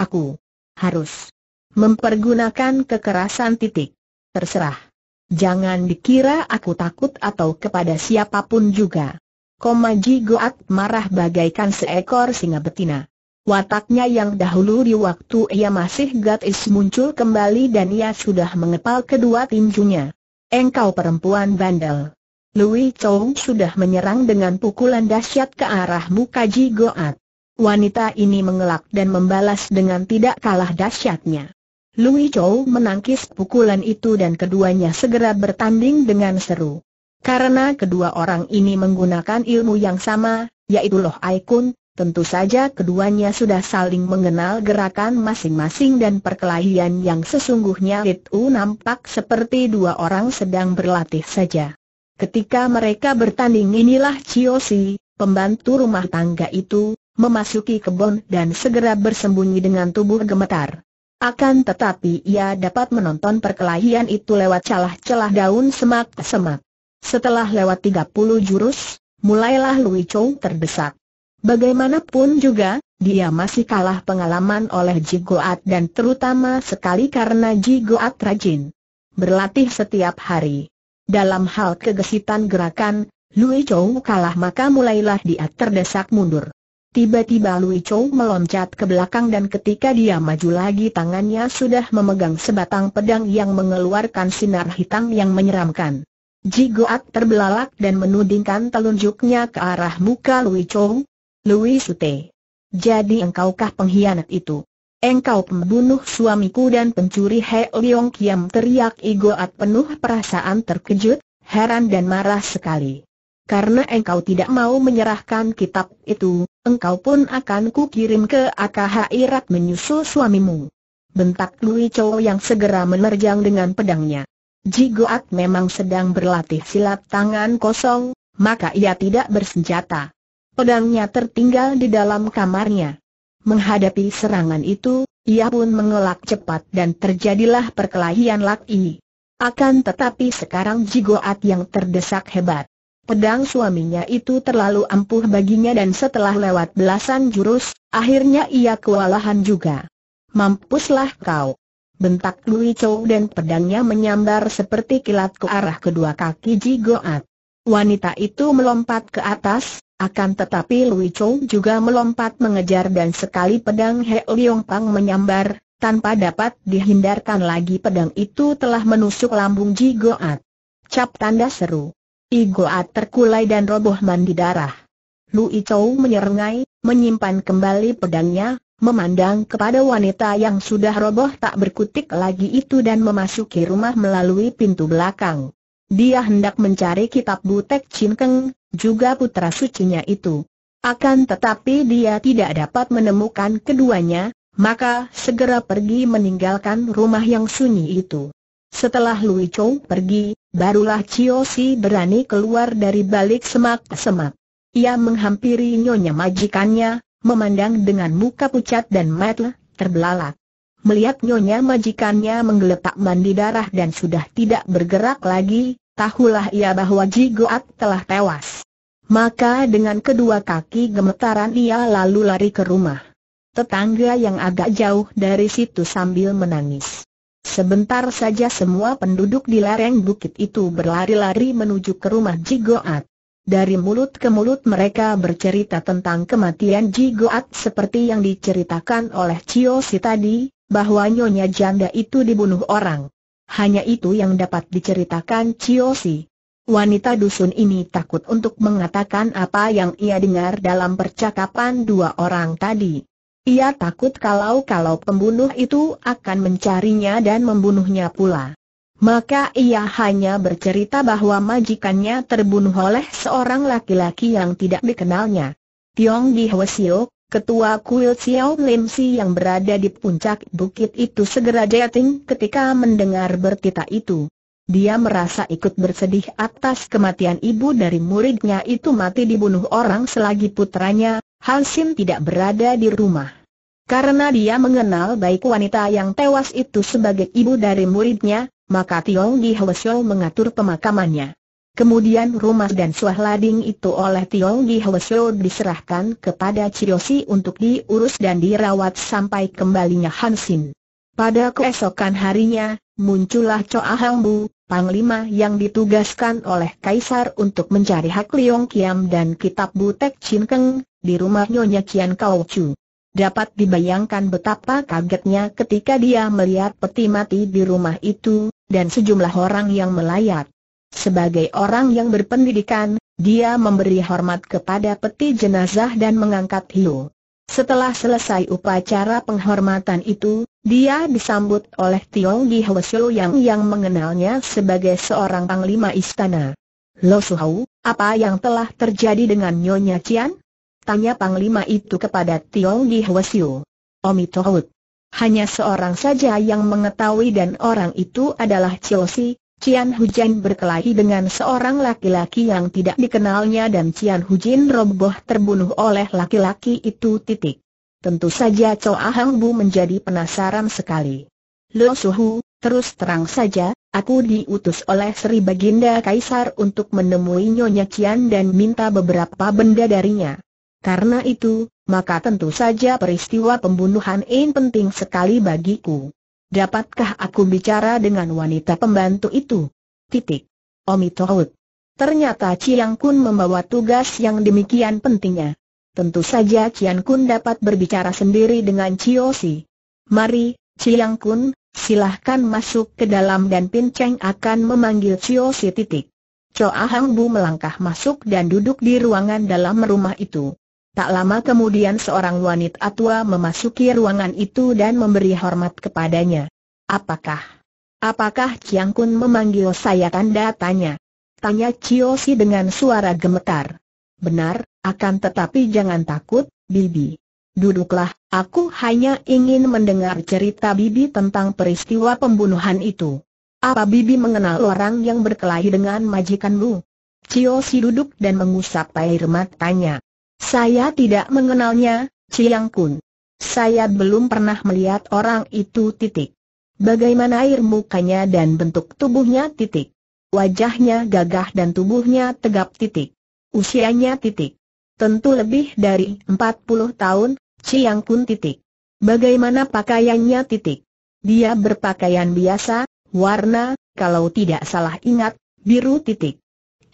aku harus mempergunakan kekerasan titik? Terserah. Jangan dikira aku takut atau kepada siapapun juga. Koma Ji Goat marah bagaikan seekor singa betina. Wataknya yang dahulu di waktu ia masih gadis muncul kembali dan ia sudah mengepal kedua tinjunya. Engkau perempuan bandel. Louis Chow sudah menyerang dengan pukulan dahsyat ke arah muka Ji Goat. Wanita ini mengelak dan membalas dengan tidak kalah dahsyatnya. Louis Chow menangkis pukulan itu dan keduanya segera bertanding dengan seru. Karena kedua orang ini menggunakan ilmu yang sama, yaitu Loh Aikun, Tentu saja keduanya sudah saling mengenal gerakan masing-masing dan perkelahian yang sesungguhnya itu nampak seperti dua orang sedang berlatih saja. Ketika mereka bertanding inilah Si, pembantu rumah tangga itu, memasuki kebun dan segera bersembunyi dengan tubuh gemetar. Akan tetapi ia dapat menonton perkelahian itu lewat celah-celah daun semak-semak. Setelah lewat 30 jurus, mulailah Lui Chou terdesak. Bagaimanapun juga, dia masih kalah pengalaman oleh Jigoat dan terutama sekali karena Jigoat rajin berlatih setiap hari. Dalam hal kegesitan gerakan, Lui Chou kalah maka mulailah dia terdesak mundur. Tiba-tiba Lui Chou meloncat ke belakang dan ketika dia maju lagi tangannya sudah memegang sebatang pedang yang mengeluarkan sinar hitam yang menyeramkan. Jigoat terbelalak dan menudingkan telunjuknya ke arah muka Lui Chou, Louis Sute. Jadi engkaukah pengkhianat itu? Engkau pembunuh suamiku dan pencuri He Leong Kiam teriak Igoat penuh perasaan terkejut, heran dan marah sekali. Karena engkau tidak mau menyerahkan kitab itu, engkau pun akan kukirim ke AKH Irak menyusul suamimu. Bentak Lui Chow yang segera menerjang dengan pedangnya. Jigoat memang sedang berlatih silat tangan kosong, maka ia tidak bersenjata. Pedangnya tertinggal di dalam kamarnya. Menghadapi serangan itu, ia pun mengelak cepat dan terjadilah perkelahian laki. Akan tetapi sekarang Jigoat yang terdesak hebat. Pedang suaminya itu terlalu ampuh baginya dan setelah lewat belasan jurus, akhirnya ia kewalahan juga. Mampuslah kau! Bentak Lui Chow dan pedangnya menyambar seperti kilat ke arah kedua kaki Jigoat. Wanita itu melompat ke atas, akan tetapi Lui Chou juga melompat mengejar dan sekali pedang He Liong Pang menyambar, tanpa dapat dihindarkan lagi pedang itu telah menusuk lambung Ji Goat. Cap tanda seru. I Goat terkulai dan roboh mandi darah. Lui Chou menyerengai, menyimpan kembali pedangnya, memandang kepada wanita yang sudah roboh tak berkutik lagi itu dan memasuki rumah melalui pintu belakang. Dia hendak mencari kitab Butek Cinkeng, juga putra sucinya itu. Akan tetapi dia tidak dapat menemukan keduanya, maka segera pergi meninggalkan rumah yang sunyi itu. Setelah Lui Chou pergi, barulah Chio Si berani keluar dari balik semak semak. Ia menghampiri nyonya majikannya, memandang dengan muka pucat dan matlah, terbelalak melihat nyonya majikannya menggeletak mandi darah dan sudah tidak bergerak lagi, tahulah ia bahwa Ji Goat telah tewas. Maka dengan kedua kaki gemetaran ia lalu lari ke rumah. Tetangga yang agak jauh dari situ sambil menangis. Sebentar saja semua penduduk di lereng bukit itu berlari-lari menuju ke rumah Ji Goat. Dari mulut ke mulut mereka bercerita tentang kematian Ji Goat seperti yang diceritakan oleh Chio Si tadi, bahwa Nyonya Janda itu dibunuh orang. Hanya itu yang dapat diceritakan Cio Si. Wanita dusun ini takut untuk mengatakan apa yang ia dengar dalam percakapan dua orang tadi. Ia takut kalau-kalau pembunuh itu akan mencarinya dan membunuhnya pula. Maka ia hanya bercerita bahwa majikannya terbunuh oleh seorang laki-laki yang tidak dikenalnya. Tiong Di Hwesiok, Ketua kuil Xiao Lim Si yang berada di puncak bukit itu segera jating ketika mendengar bertita itu. Dia merasa ikut bersedih atas kematian ibu dari muridnya itu mati dibunuh orang selagi putranya, Hansim tidak berada di rumah. Karena dia mengenal baik wanita yang tewas itu sebagai ibu dari muridnya, maka Tiong Di Hwesyo mengatur pemakamannya. Kemudian rumah dan suah lading itu oleh Tiong Di Hwesyo diserahkan kepada Chiosi untuk diurus dan dirawat sampai kembalinya Hansin. Pada keesokan harinya, muncullah Choa Hang Bu, panglima yang ditugaskan oleh Kaisar untuk mencari hak Liong Kiam dan kitab Butek Chin Keng, di rumah Nyonya Kian Kau Chu. Dapat dibayangkan betapa kagetnya ketika dia melihat peti mati di rumah itu, dan sejumlah orang yang melayat. Sebagai orang yang berpendidikan, dia memberi hormat kepada peti jenazah dan mengangkat hiu. Setelah selesai upacara penghormatan itu, dia disambut oleh Tiong Di Hwasyo yang yang mengenalnya sebagai seorang panglima istana. Lo Suhau, apa yang telah terjadi dengan Nyonya Cian? Tanya panglima itu kepada Tiong Di Hwasyo. Omi Tohut. Hanya seorang saja yang mengetahui dan orang itu adalah Chiosi, Cian Hujin berkelahi dengan seorang laki-laki yang tidak dikenalnya dan Cian Hujin roboh terbunuh oleh laki-laki itu titik. Tentu saja Choa Hang Bu menjadi penasaran sekali. Lo Suhu, terus terang saja, aku diutus oleh Sri Baginda Kaisar untuk menemui Nyonya Cian dan minta beberapa benda darinya. Karena itu, maka tentu saja peristiwa pembunuhan ini penting sekali bagiku. Dapatkah aku bicara dengan wanita pembantu itu? Titik. Omitohut. Ternyata Ciang Kun membawa tugas yang demikian pentingnya. Tentu saja Ciang Kun dapat berbicara sendiri dengan Si. Mari, Ciang Kun, silahkan masuk ke dalam dan Pin Cheng akan memanggil Si titik. Choa Hang Bu melangkah masuk dan duduk di ruangan dalam rumah itu. Tak lama kemudian seorang wanita tua memasuki ruangan itu dan memberi hormat kepadanya. Apakah? Apakah Chiang Kun memanggil saya tanda tanya? Tanya Si dengan suara gemetar. Benar, akan tetapi jangan takut, Bibi. Duduklah, aku hanya ingin mendengar cerita Bibi tentang peristiwa pembunuhan itu. Apa Bibi mengenal orang yang berkelahi dengan majikanmu? Si duduk dan mengusap air matanya. Saya tidak mengenalnya, Chiang Kun. Saya belum pernah melihat orang itu titik. Bagaimana air mukanya dan bentuk tubuhnya titik. Wajahnya gagah dan tubuhnya tegap titik. Usianya titik. Tentu lebih dari 40 tahun, Chiang Kun titik. Bagaimana pakaiannya titik. Dia berpakaian biasa, warna, kalau tidak salah ingat, biru titik.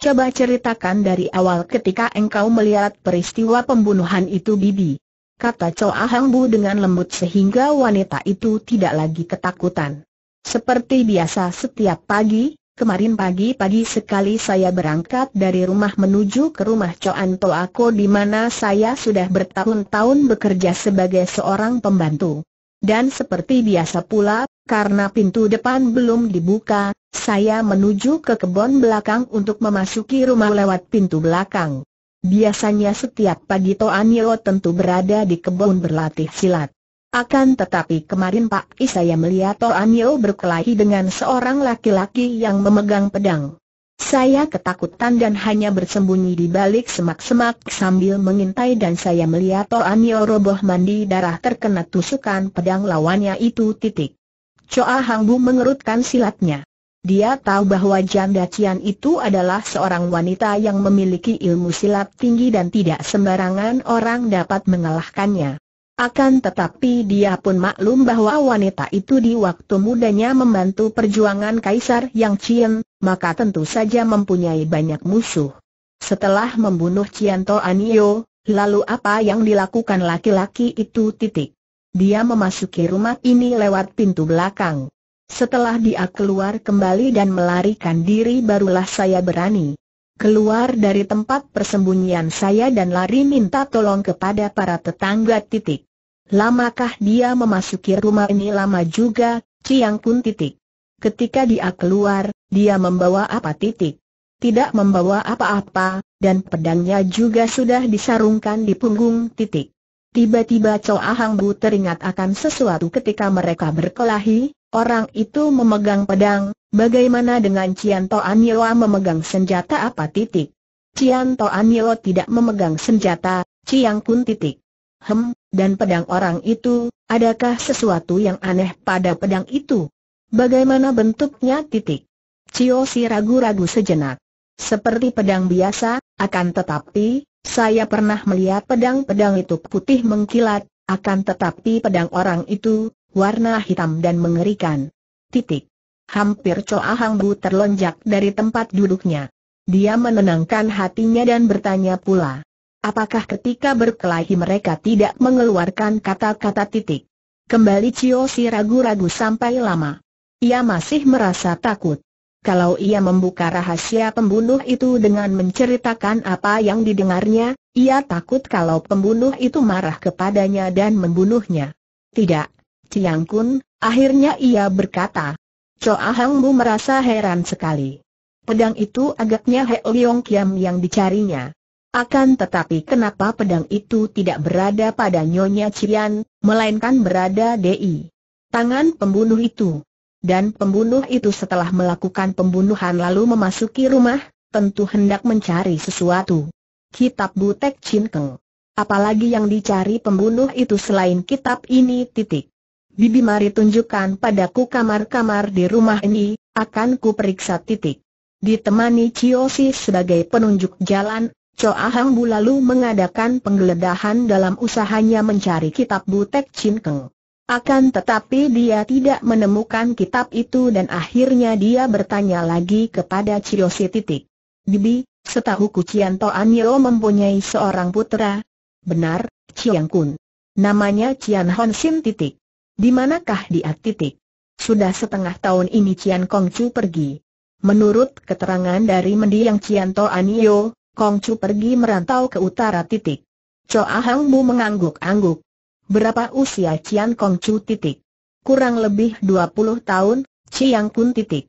Coba ceritakan dari awal ketika engkau melihat peristiwa pembunuhan itu Bibi. Kata Choa Hang Bu dengan lembut sehingga wanita itu tidak lagi ketakutan. Seperti biasa setiap pagi, kemarin pagi-pagi sekali saya berangkat dari rumah menuju ke rumah Choan Toako di mana saya sudah bertahun-tahun bekerja sebagai seorang pembantu. Dan seperti biasa pula, karena pintu depan belum dibuka, saya menuju ke kebun belakang untuk memasuki rumah lewat pintu belakang. Biasanya setiap pagi Toanio tentu berada di kebun berlatih silat. Akan tetapi kemarin Pak I saya melihat Toanio berkelahi dengan seorang laki-laki yang memegang pedang. Saya ketakutan dan hanya bersembunyi di balik semak-semak sambil mengintai dan saya melihat Toanio roboh mandi darah terkena tusukan pedang lawannya itu titik. Choa Hang Bu mengerutkan silatnya. Dia tahu bahwa janda Cian itu adalah seorang wanita yang memiliki ilmu silat tinggi dan tidak sembarangan orang dapat mengalahkannya. Akan tetapi dia pun maklum bahwa wanita itu di waktu mudanya membantu perjuangan Kaisar Yang Cian, maka tentu saja mempunyai banyak musuh. Setelah membunuh Cianto Anio, lalu apa yang dilakukan laki-laki itu titik? Dia memasuki rumah ini lewat pintu belakang. Setelah dia keluar kembali dan melarikan diri barulah saya berani keluar dari tempat persembunyian saya dan lari minta tolong kepada para tetangga titik. Lamakah dia memasuki rumah ini lama juga, Ciang pun titik. Ketika dia keluar, dia membawa apa titik? Tidak membawa apa-apa, dan pedangnya juga sudah disarungkan di punggung titik. Tiba-tiba Cao Ahang Bu teringat akan sesuatu ketika mereka berkelahi, Orang itu memegang pedang, bagaimana dengan Cianto Toan memegang senjata apa titik? Cianto Toan tidak memegang senjata, Ciang Kun titik. Hem, dan pedang orang itu, adakah sesuatu yang aneh pada pedang itu? Bagaimana bentuknya titik? Cio si ragu-ragu sejenak. Seperti pedang biasa, akan tetapi, saya pernah melihat pedang-pedang itu putih mengkilat, akan tetapi pedang orang itu, warna hitam dan mengerikan. Titik. Hampir Choa Hang Bu terlonjak dari tempat duduknya. Dia menenangkan hatinya dan bertanya pula. Apakah ketika berkelahi mereka tidak mengeluarkan kata-kata titik? Kembali Cio si ragu-ragu sampai lama. Ia masih merasa takut. Kalau ia membuka rahasia pembunuh itu dengan menceritakan apa yang didengarnya, ia takut kalau pembunuh itu marah kepadanya dan membunuhnya. Tidak, Tiang Kun, akhirnya ia berkata. Choa Hang Bu merasa heran sekali. Pedang itu agaknya He Leong Kiam yang dicarinya. Akan tetapi kenapa pedang itu tidak berada pada Nyonya Cian, melainkan berada di tangan pembunuh itu. Dan pembunuh itu setelah melakukan pembunuhan lalu memasuki rumah, tentu hendak mencari sesuatu. Kitab Butek Chin Keng. Apalagi yang dicari pembunuh itu selain kitab ini titik. Bibi mari tunjukkan padaku kamar-kamar di rumah ini, akan ku periksa titik. Ditemani Ciosi sebagai penunjuk jalan, Choa Hang Bu lalu mengadakan penggeledahan dalam usahanya mencari kitab Butek Chin Keng. Akan tetapi dia tidak menemukan kitab itu dan akhirnya dia bertanya lagi kepada Ciosi titik. Bibi, setahu ku Cian Toan Yeo mempunyai seorang putra. Benar, Cian Kun. Namanya Cian Hon Sim titik. Di manakah dia titik? Sudah setengah tahun ini Cian Kong Chu pergi. Menurut keterangan dari mendiang Cian To Anio, Kong Chu pergi merantau ke utara titik. Choa Hang Bu mengangguk-angguk. Berapa usia Cian Kong Chu titik? Kurang lebih 20 tahun, Ciang Kun titik.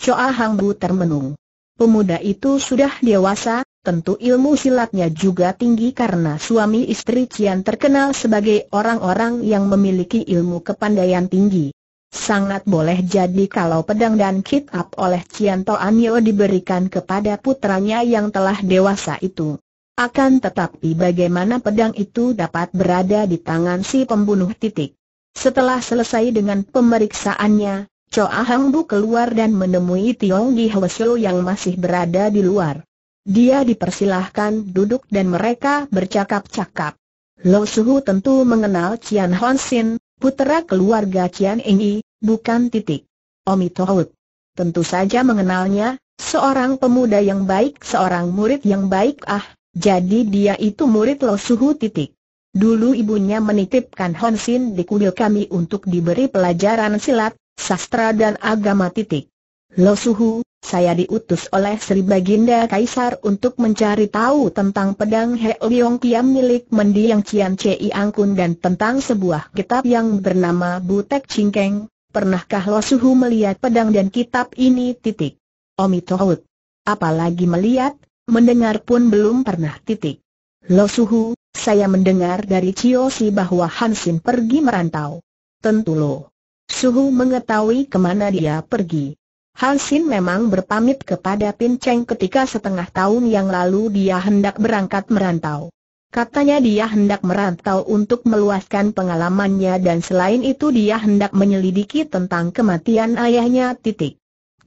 Choa Hang Bu termenung. Pemuda itu sudah dewasa, Tentu ilmu silatnya juga tinggi karena suami istri Cian terkenal sebagai orang-orang yang memiliki ilmu kepandaian tinggi. Sangat boleh jadi kalau pedang dan kitab oleh Cian Toanio diberikan kepada putranya yang telah dewasa itu. Akan tetapi bagaimana pedang itu dapat berada di tangan si pembunuh titik. Setelah selesai dengan pemeriksaannya, Cho Ahang Bu keluar dan menemui Tiong Gi Hwesyo yang masih berada di luar. Dia dipersilahkan duduk dan mereka bercakap-cakap. Lo Suhu tentu mengenal Cian Hon Sin, putera keluarga Cian Ingi, bukan titik. Omi Tohut. Tentu saja mengenalnya, seorang pemuda yang baik, seorang murid yang baik ah, jadi dia itu murid Lo Suhu titik. Dulu ibunya menitipkan Hon Sin di kuil kami untuk diberi pelajaran silat, sastra dan agama titik. Lo Suhu, saya diutus oleh Sri Baginda Kaisar untuk mencari tahu tentang pedang He Liong Kiam milik mendiang Cian Cei Angkun dan tentang sebuah kitab yang bernama Butek Cingkeng. Pernahkah Lo Suhu melihat pedang dan kitab ini titik? Omi Tohut. Apalagi melihat, mendengar pun belum pernah titik. Lo Suhu, saya mendengar dari Cio Si bahwa Hansin pergi merantau. Tentu Lo Suhu mengetahui kemana dia pergi. Hansin memang berpamit kepada Pinceng ketika setengah tahun yang lalu dia hendak berangkat merantau. Katanya dia hendak merantau untuk meluaskan pengalamannya dan selain itu dia hendak menyelidiki tentang kematian ayahnya titik.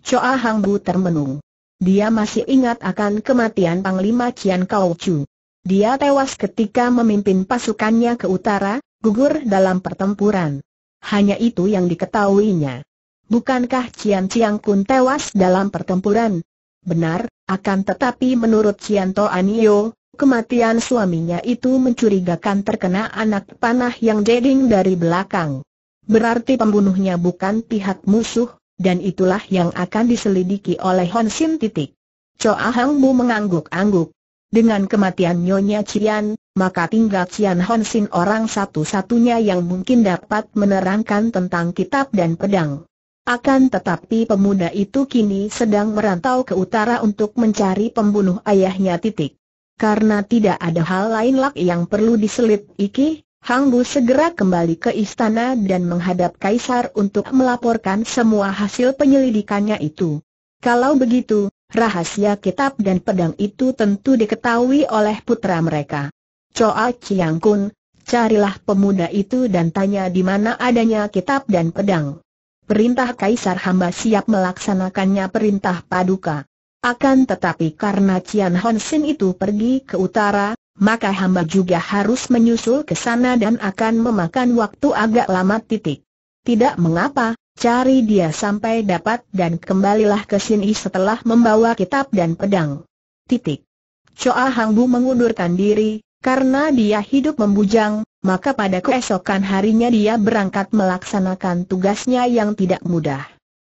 Choa Hang Bu termenung. Dia masih ingat akan kematian Panglima Cian Kau Chu. Dia tewas ketika memimpin pasukannya ke utara, gugur dalam pertempuran. Hanya itu yang diketahuinya. Bukankah Cian Ciang Kun tewas dalam pertempuran? Benar, akan tetapi menurut Cian To Anio, kematian suaminya itu mencurigakan terkena anak panah yang deding dari belakang. Berarti pembunuhnya bukan pihak musuh, dan itulah yang akan diselidiki oleh Hon Sin titik. Choa Hang Bu mengangguk-angguk. Dengan kematian Nyonya Cian, maka tinggal Cian Hon Sin orang satu-satunya yang mungkin dapat menerangkan tentang kitab dan pedang. Akan tetapi pemuda itu kini sedang merantau ke utara untuk mencari pembunuh ayahnya titik. Karena tidak ada hal lain lagi yang perlu diselit Iki, Hang Bu segera kembali ke istana dan menghadap Kaisar untuk melaporkan semua hasil penyelidikannya itu. Kalau begitu, rahasia kitab dan pedang itu tentu diketahui oleh putra mereka. Choa Chiang Kun, carilah pemuda itu dan tanya di mana adanya kitab dan pedang. Perintah Kaisar hamba siap melaksanakannya perintah paduka. Akan tetapi karena Cian Hon Sin itu pergi ke utara, maka hamba juga harus menyusul ke sana dan akan memakan waktu agak lama titik. Tidak mengapa, cari dia sampai dapat dan kembalilah ke sini setelah membawa kitab dan pedang. Titik. Choa Hang Bu mengundurkan diri, karena dia hidup membujang, maka pada keesokan harinya dia berangkat melaksanakan tugasnya yang tidak mudah.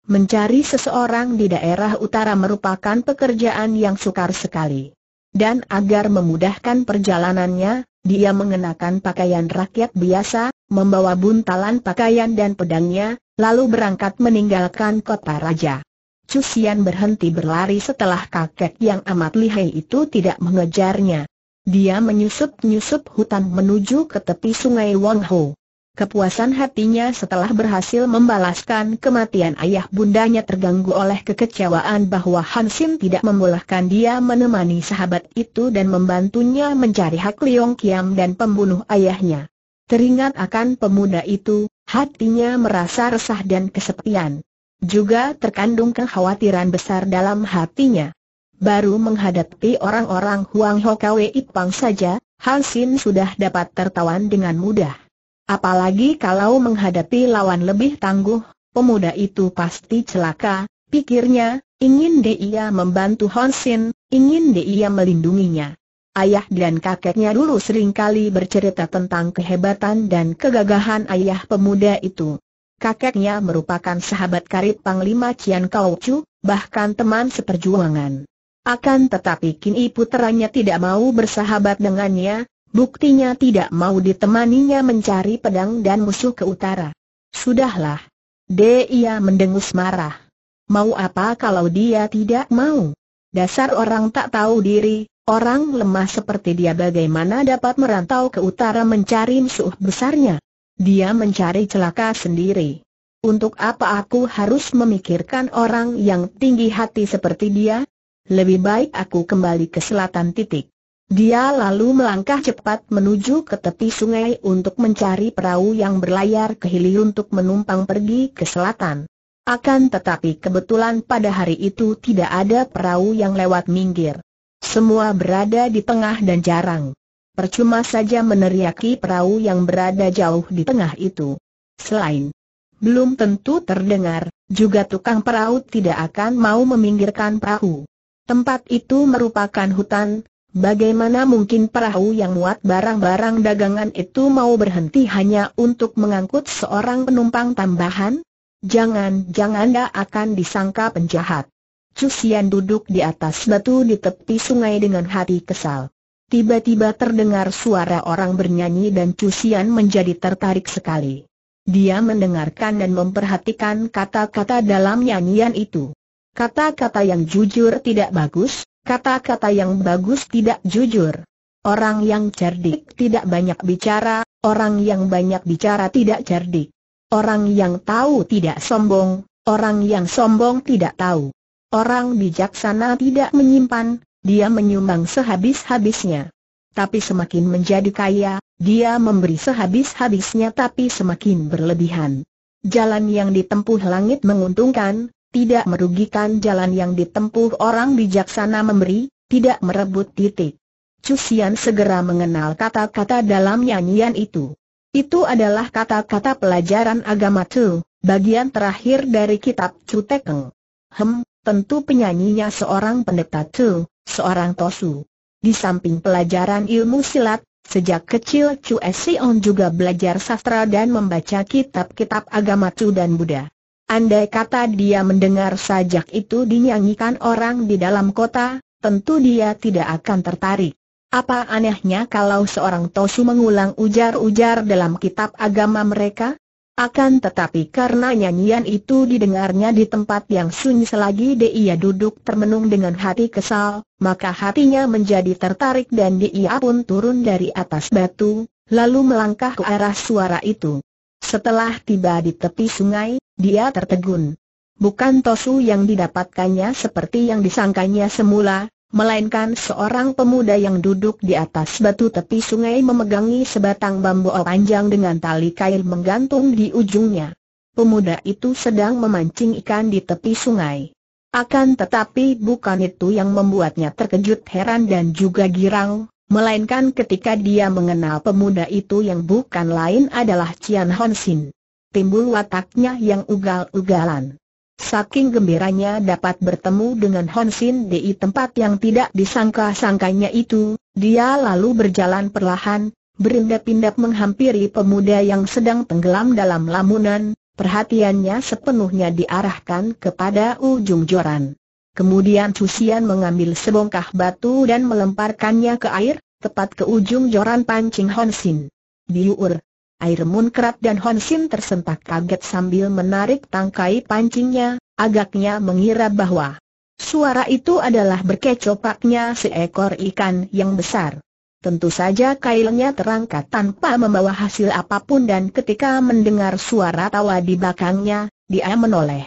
Mencari seseorang di daerah utara merupakan pekerjaan yang sukar sekali. Dan agar memudahkan perjalanannya, dia mengenakan pakaian rakyat biasa, membawa buntalan pakaian dan pedangnya, lalu berangkat meninggalkan kota raja. Cusian berhenti berlari setelah kakek yang amat lihai itu tidak mengejarnya. Dia menyusup-nyusup hutan menuju ke tepi sungai Wong Ho. Kepuasan hatinya setelah berhasil membalaskan kematian ayah bundanya terganggu oleh kekecewaan bahwa Han Hansim tidak membolehkan dia menemani sahabat itu dan membantunya mencari Hak Leong Kiam dan pembunuh ayahnya. Teringat akan pemuda itu, hatinya merasa resah dan kesepian. Juga terkandung kekhawatiran besar dalam hatinya. Baru menghadapi orang-orang Huang Hokawei Ipang saja, Han Sin sudah dapat tertawan dengan mudah. Apalagi kalau menghadapi lawan lebih tangguh, pemuda itu pasti celaka, pikirnya, ingin dia membantu Han Sin, ingin dia melindunginya. Ayah dan kakeknya dulu sering kali bercerita tentang kehebatan dan kegagahan ayah pemuda itu. Kakeknya merupakan sahabat karib Panglima Cian Kau Chu, bahkan teman seperjuangan. Akan tetapi kini puteranya tidak mau bersahabat dengannya, buktinya tidak mau ditemaninya mencari pedang dan musuh ke utara. Sudahlah. Dia mendengus marah. Mau apa kalau dia tidak mau? Dasar orang tak tahu diri, orang lemah seperti dia bagaimana dapat merantau ke utara mencari musuh besarnya? Dia mencari celaka sendiri. Untuk apa aku harus memikirkan orang yang tinggi hati seperti dia? lebih baik aku kembali ke selatan titik. Dia lalu melangkah cepat menuju ke tepi sungai untuk mencari perahu yang berlayar ke hilir untuk menumpang pergi ke selatan. Akan tetapi kebetulan pada hari itu tidak ada perahu yang lewat minggir. Semua berada di tengah dan jarang. Percuma saja meneriaki perahu yang berada jauh di tengah itu. Selain belum tentu terdengar, juga tukang perahu tidak akan mau meminggirkan perahu. Tempat itu merupakan hutan, bagaimana mungkin perahu yang muat barang-barang dagangan itu mau berhenti hanya untuk mengangkut seorang penumpang tambahan? Jangan-jangan dia akan disangka penjahat. Cusian duduk di atas batu di tepi sungai dengan hati kesal. Tiba-tiba terdengar suara orang bernyanyi dan Cusian menjadi tertarik sekali. Dia mendengarkan dan memperhatikan kata-kata dalam nyanyian itu. Kata-kata yang jujur tidak bagus, kata-kata yang bagus tidak jujur. Orang yang cerdik tidak banyak bicara, orang yang banyak bicara tidak cerdik. Orang yang tahu tidak sombong, orang yang sombong tidak tahu. Orang bijaksana tidak menyimpan, dia menyumbang sehabis-habisnya. Tapi semakin menjadi kaya, dia memberi sehabis-habisnya tapi semakin berlebihan. Jalan yang ditempuh langit menguntungkan, tidak merugikan jalan yang ditempuh orang bijaksana memberi, tidak merebut titik. Cusian segera mengenal kata-kata dalam nyanyian itu. Itu adalah kata-kata pelajaran agama Tu, bagian terakhir dari kitab Cutekeng. Hem, tentu penyanyinya seorang pendeta Tu, seorang Tosu. Di samping pelajaran ilmu silat, sejak kecil Chu Esion juga belajar sastra dan membaca kitab-kitab agama Tu dan Buddha. Andai kata dia mendengar sajak itu dinyanyikan orang di dalam kota, tentu dia tidak akan tertarik. Apa anehnya kalau seorang Tosu mengulang ujar-ujar dalam kitab agama mereka? Akan tetapi karena nyanyian itu didengarnya di tempat yang sunyi selagi dia duduk termenung dengan hati kesal, maka hatinya menjadi tertarik dan dia pun turun dari atas batu, lalu melangkah ke arah suara itu. Setelah tiba di tepi sungai, dia tertegun. Bukan Tosu yang didapatkannya seperti yang disangkanya semula, melainkan seorang pemuda yang duduk di atas batu tepi sungai memegangi sebatang bambu panjang dengan tali kail menggantung di ujungnya. Pemuda itu sedang memancing ikan di tepi sungai. Akan tetapi bukan itu yang membuatnya terkejut heran dan juga girang, melainkan ketika dia mengenal pemuda itu yang bukan lain adalah Cian Honsin timbul wataknya yang ugal-ugalan. Saking gembiranya dapat bertemu dengan Sin di tempat yang tidak disangka-sangkanya itu, dia lalu berjalan perlahan, berindap-indap menghampiri pemuda yang sedang tenggelam dalam lamunan, perhatiannya sepenuhnya diarahkan kepada ujung joran. Kemudian Cusian mengambil sebongkah batu dan melemparkannya ke air, tepat ke ujung joran pancing Sin. Diur. Air munkrat dan Honsin tersentak kaget sambil menarik tangkai pancingnya, agaknya mengira bahwa suara itu adalah berkecopaknya seekor ikan yang besar. Tentu saja kailnya terangkat tanpa membawa hasil apapun dan ketika mendengar suara tawa di belakangnya, dia menoleh.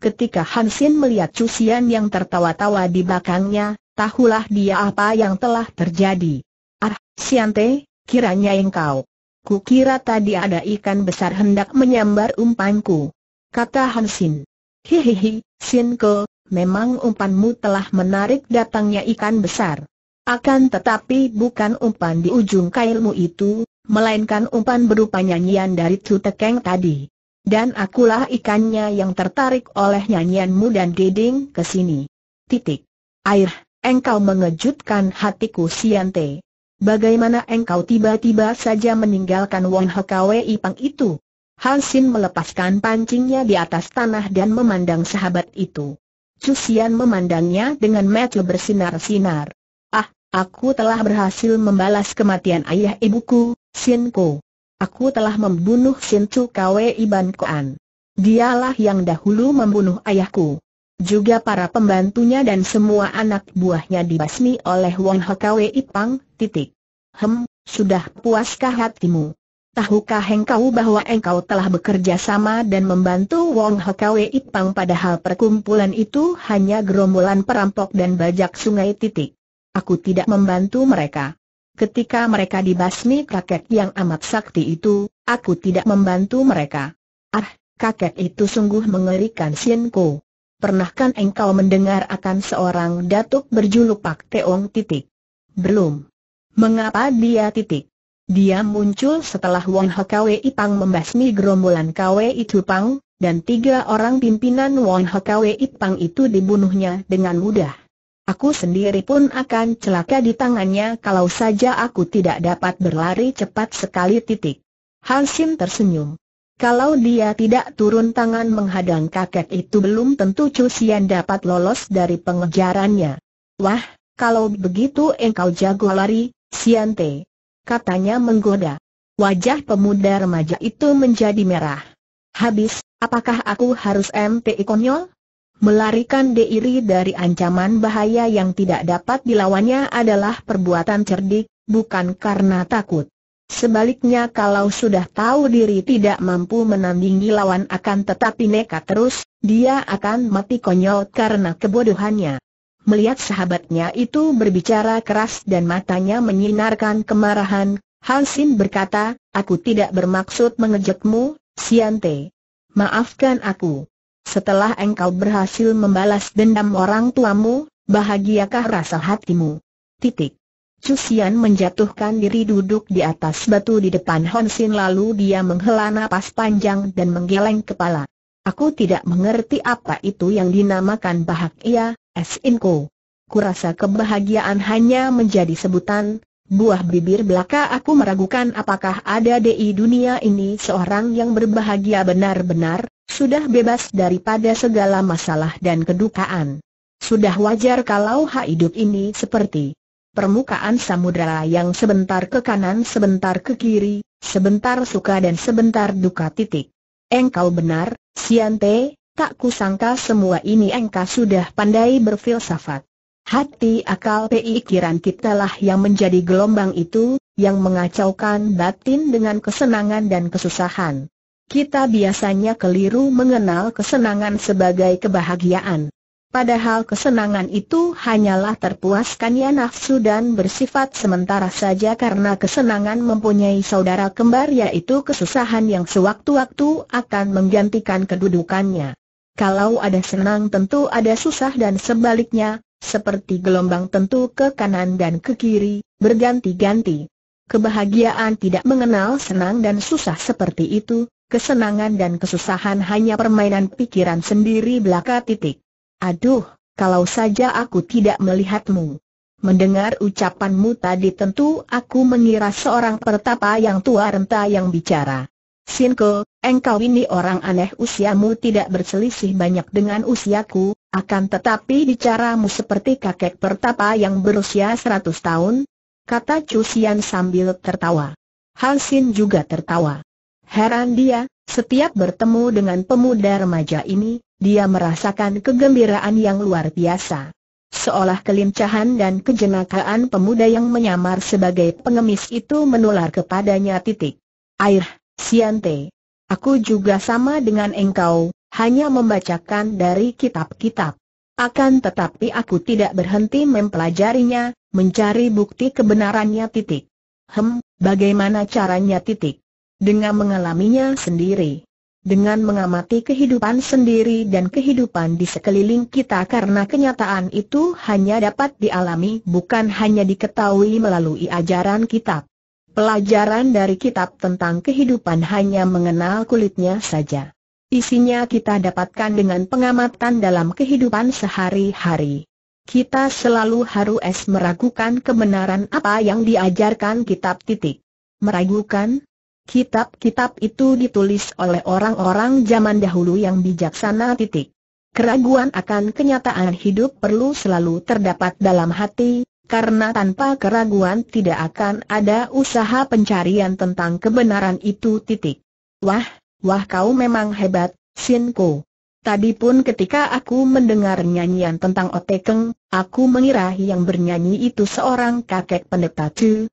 Ketika Hansin melihat cusian yang tertawa-tawa di belakangnya, tahulah dia apa yang telah terjadi. Ah, Siante, kiranya engkau Kukira tadi ada ikan besar hendak menyambar umpanku. Kata Hansin. Hihihi, Sinko, memang umpanmu telah menarik datangnya ikan besar. Akan tetapi bukan umpan di ujung kailmu itu, melainkan umpan berupa nyanyian dari Tutekeng tadi. Dan akulah ikannya yang tertarik oleh nyanyianmu dan deding ke sini. Titik. Air, engkau mengejutkan hatiku Siante. Bagaimana engkau tiba-tiba saja meninggalkan Wong Hkwe Ipang itu? Sin melepaskan pancingnya di atas tanah dan memandang sahabat itu. Cusian memandangnya dengan mata bersinar-sinar. Ah, aku telah berhasil membalas kematian ayah ibuku, Ko. Aku telah membunuh Chu Kwe Iban Koan. Dialah yang dahulu membunuh ayahku. Juga para pembantunya dan semua anak buahnya dibasmi oleh Wong Hkwe Ipang, Titik. Hem, sudah puaskah hatimu? Tahukah engkau bahwa engkau telah bekerja sama dan membantu Wong Hakwe Ipang padahal perkumpulan itu hanya gerombolan perampok dan bajak sungai titik. Aku tidak membantu mereka. Ketika mereka dibasmi kakek yang amat sakti itu, aku tidak membantu mereka. Ah, kakek itu sungguh mengerikan Sienko. Pernahkah engkau mendengar akan seorang datuk berjuluk Pak Teong titik? Belum. Mengapa dia titik? Dia muncul setelah Wong Hkwe Ipang membasmi gerombolan Kwe itu Pang, dan tiga orang pimpinan Wong Hkwe Ipang itu dibunuhnya dengan mudah. Aku sendiri pun akan celaka di tangannya kalau saja aku tidak dapat berlari cepat sekali titik. Hansim tersenyum. Kalau dia tidak turun tangan menghadang kakek itu belum tentu Cusian dapat lolos dari pengejarannya. Wah, kalau begitu engkau jago lari, Siante. Katanya menggoda. Wajah pemuda remaja itu menjadi merah. Habis, apakah aku harus MP konyol? Melarikan diri dari ancaman bahaya yang tidak dapat dilawannya adalah perbuatan cerdik, bukan karena takut. Sebaliknya kalau sudah tahu diri tidak mampu menandingi lawan akan tetapi nekat terus, dia akan mati konyol karena kebodohannya. Melihat sahabatnya itu berbicara keras dan matanya menyinarkan kemarahan, Hansin berkata, aku tidak bermaksud mengejekmu, Siante. Maafkan aku. Setelah engkau berhasil membalas dendam orang tuamu, bahagiakah rasa hatimu? Titik. Cusian menjatuhkan diri duduk di atas batu di depan Hansin lalu dia menghela napas panjang dan menggeleng kepala. Aku tidak mengerti apa itu yang dinamakan bahagia, Esinko. Kurasa kebahagiaan hanya menjadi sebutan, buah bibir belaka aku meragukan apakah ada di dunia ini seorang yang berbahagia benar-benar, sudah bebas daripada segala masalah dan kedukaan. Sudah wajar kalau hidup ini seperti permukaan samudera yang sebentar ke kanan sebentar ke kiri, sebentar suka dan sebentar duka titik. Engkau benar, Siante, tak kusangka semua ini engkau sudah pandai berfilsafat. Hati akal pikiran lah yang menjadi gelombang itu, yang mengacaukan batin dengan kesenangan dan kesusahan. Kita biasanya keliru mengenal kesenangan sebagai kebahagiaan. Padahal kesenangan itu hanyalah terpuaskannya nafsu dan bersifat sementara saja karena kesenangan mempunyai saudara kembar yaitu kesusahan yang sewaktu-waktu akan menggantikan kedudukannya. Kalau ada senang tentu ada susah dan sebaliknya, seperti gelombang tentu ke kanan dan ke kiri, berganti-ganti. Kebahagiaan tidak mengenal senang dan susah seperti itu, kesenangan dan kesusahan hanya permainan pikiran sendiri belaka titik. Aduh, kalau saja aku tidak melihatmu. Mendengar ucapanmu tadi tentu aku mengira seorang pertapa yang tua renta yang bicara. Sinko, engkau ini orang aneh usiamu tidak berselisih banyak dengan usiaku, akan tetapi bicaramu seperti kakek pertapa yang berusia 100 tahun, kata Cusian sambil tertawa. Hal Sin juga tertawa. Heran dia, setiap bertemu dengan pemuda remaja ini, dia merasakan kegembiraan yang luar biasa. Seolah kelincahan dan kejenakaan pemuda yang menyamar sebagai pengemis itu menular kepadanya titik. Air, Siante. Aku juga sama dengan engkau, hanya membacakan dari kitab-kitab. Akan tetapi aku tidak berhenti mempelajarinya, mencari bukti kebenarannya titik. Hem, bagaimana caranya titik? dengan mengalaminya sendiri. Dengan mengamati kehidupan sendiri dan kehidupan di sekeliling kita karena kenyataan itu hanya dapat dialami bukan hanya diketahui melalui ajaran kitab. Pelajaran dari kitab tentang kehidupan hanya mengenal kulitnya saja. Isinya kita dapatkan dengan pengamatan dalam kehidupan sehari-hari. Kita selalu harus meragukan kebenaran apa yang diajarkan kitab titik. Meragukan, Kitab-kitab itu ditulis oleh orang-orang zaman dahulu yang bijaksana titik. Keraguan akan kenyataan hidup perlu selalu terdapat dalam hati, karena tanpa keraguan tidak akan ada usaha pencarian tentang kebenaran itu titik. Wah, wah kau memang hebat, Sinko. Tadi pun ketika aku mendengar nyanyian tentang Otekeng, aku mengira yang bernyanyi itu seorang kakek pendeta tu.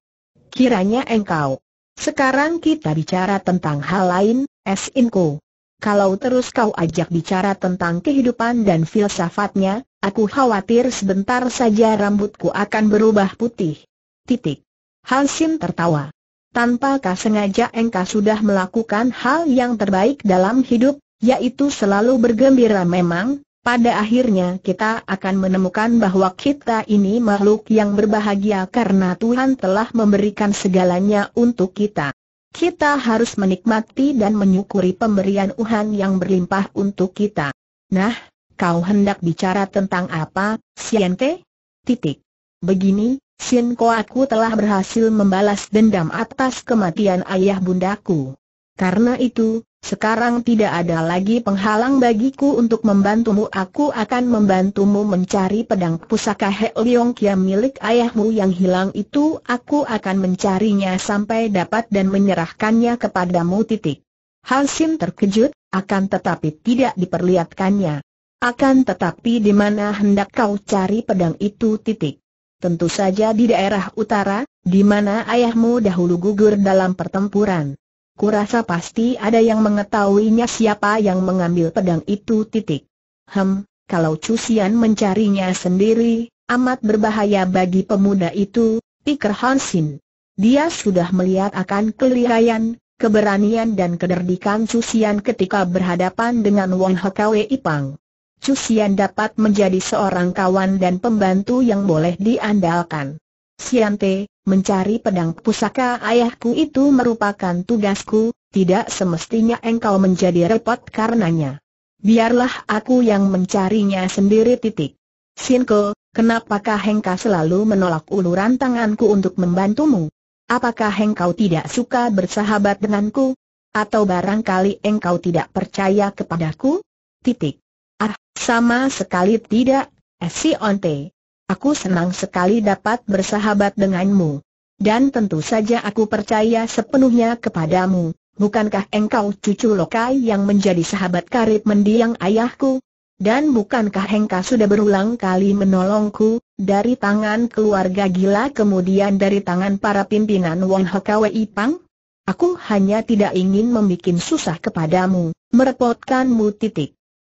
Kiranya engkau. Sekarang kita bicara tentang hal lain, S. Inko. Kalau terus kau ajak bicara tentang kehidupan dan filsafatnya, aku khawatir sebentar saja rambutku akan berubah putih. Titik. Hansin tertawa. Tanpa kau sengaja engkau sudah melakukan hal yang terbaik dalam hidup, yaitu selalu bergembira memang, pada akhirnya kita akan menemukan bahwa kita ini makhluk yang berbahagia karena Tuhan telah memberikan segalanya untuk kita. Kita harus menikmati dan menyukuri pemberian Tuhan yang berlimpah untuk kita. Nah, kau hendak bicara tentang apa, Siente? Titik. Begini, Sienko aku telah berhasil membalas dendam atas kematian ayah bundaku. Karena itu, sekarang tidak ada lagi penghalang bagiku untuk membantumu Aku akan membantumu mencari pedang pusaka He Leong Kiam milik ayahmu yang hilang itu Aku akan mencarinya sampai dapat dan menyerahkannya kepadamu titik Hal Halsim terkejut, akan tetapi tidak diperlihatkannya Akan tetapi di mana hendak kau cari pedang itu titik Tentu saja di daerah utara, di mana ayahmu dahulu gugur dalam pertempuran kurasa pasti ada yang mengetahuinya siapa yang mengambil pedang itu titik. Hem, kalau Cusian mencarinya sendiri, amat berbahaya bagi pemuda itu, pikir Hansin. Dia sudah melihat akan kelirayan, keberanian dan kederdikan Cusian ketika berhadapan dengan Wang Hkwe Ipang. Cusian dapat menjadi seorang kawan dan pembantu yang boleh diandalkan. Siante, mencari pedang pusaka ayahku itu merupakan tugasku, tidak semestinya engkau menjadi repot karenanya. Biarlah aku yang mencarinya sendiri titik. Sinko, kenapakah engkau selalu menolak uluran tanganku untuk membantumu? Apakah engkau tidak suka bersahabat denganku? Atau barangkali engkau tidak percaya kepadaku? Titik. Ah, sama sekali tidak, Sionte. Aku senang sekali dapat bersahabat denganmu. Dan tentu saja aku percaya sepenuhnya kepadamu. Bukankah engkau cucu Lokai yang menjadi sahabat karib mendiang ayahku? Dan bukankah engkau sudah berulang kali menolongku, dari tangan keluarga gila kemudian dari tangan para pimpinan Wong Hokawei Ipang? Aku hanya tidak ingin membuat susah kepadamu, merepotkanmu titik.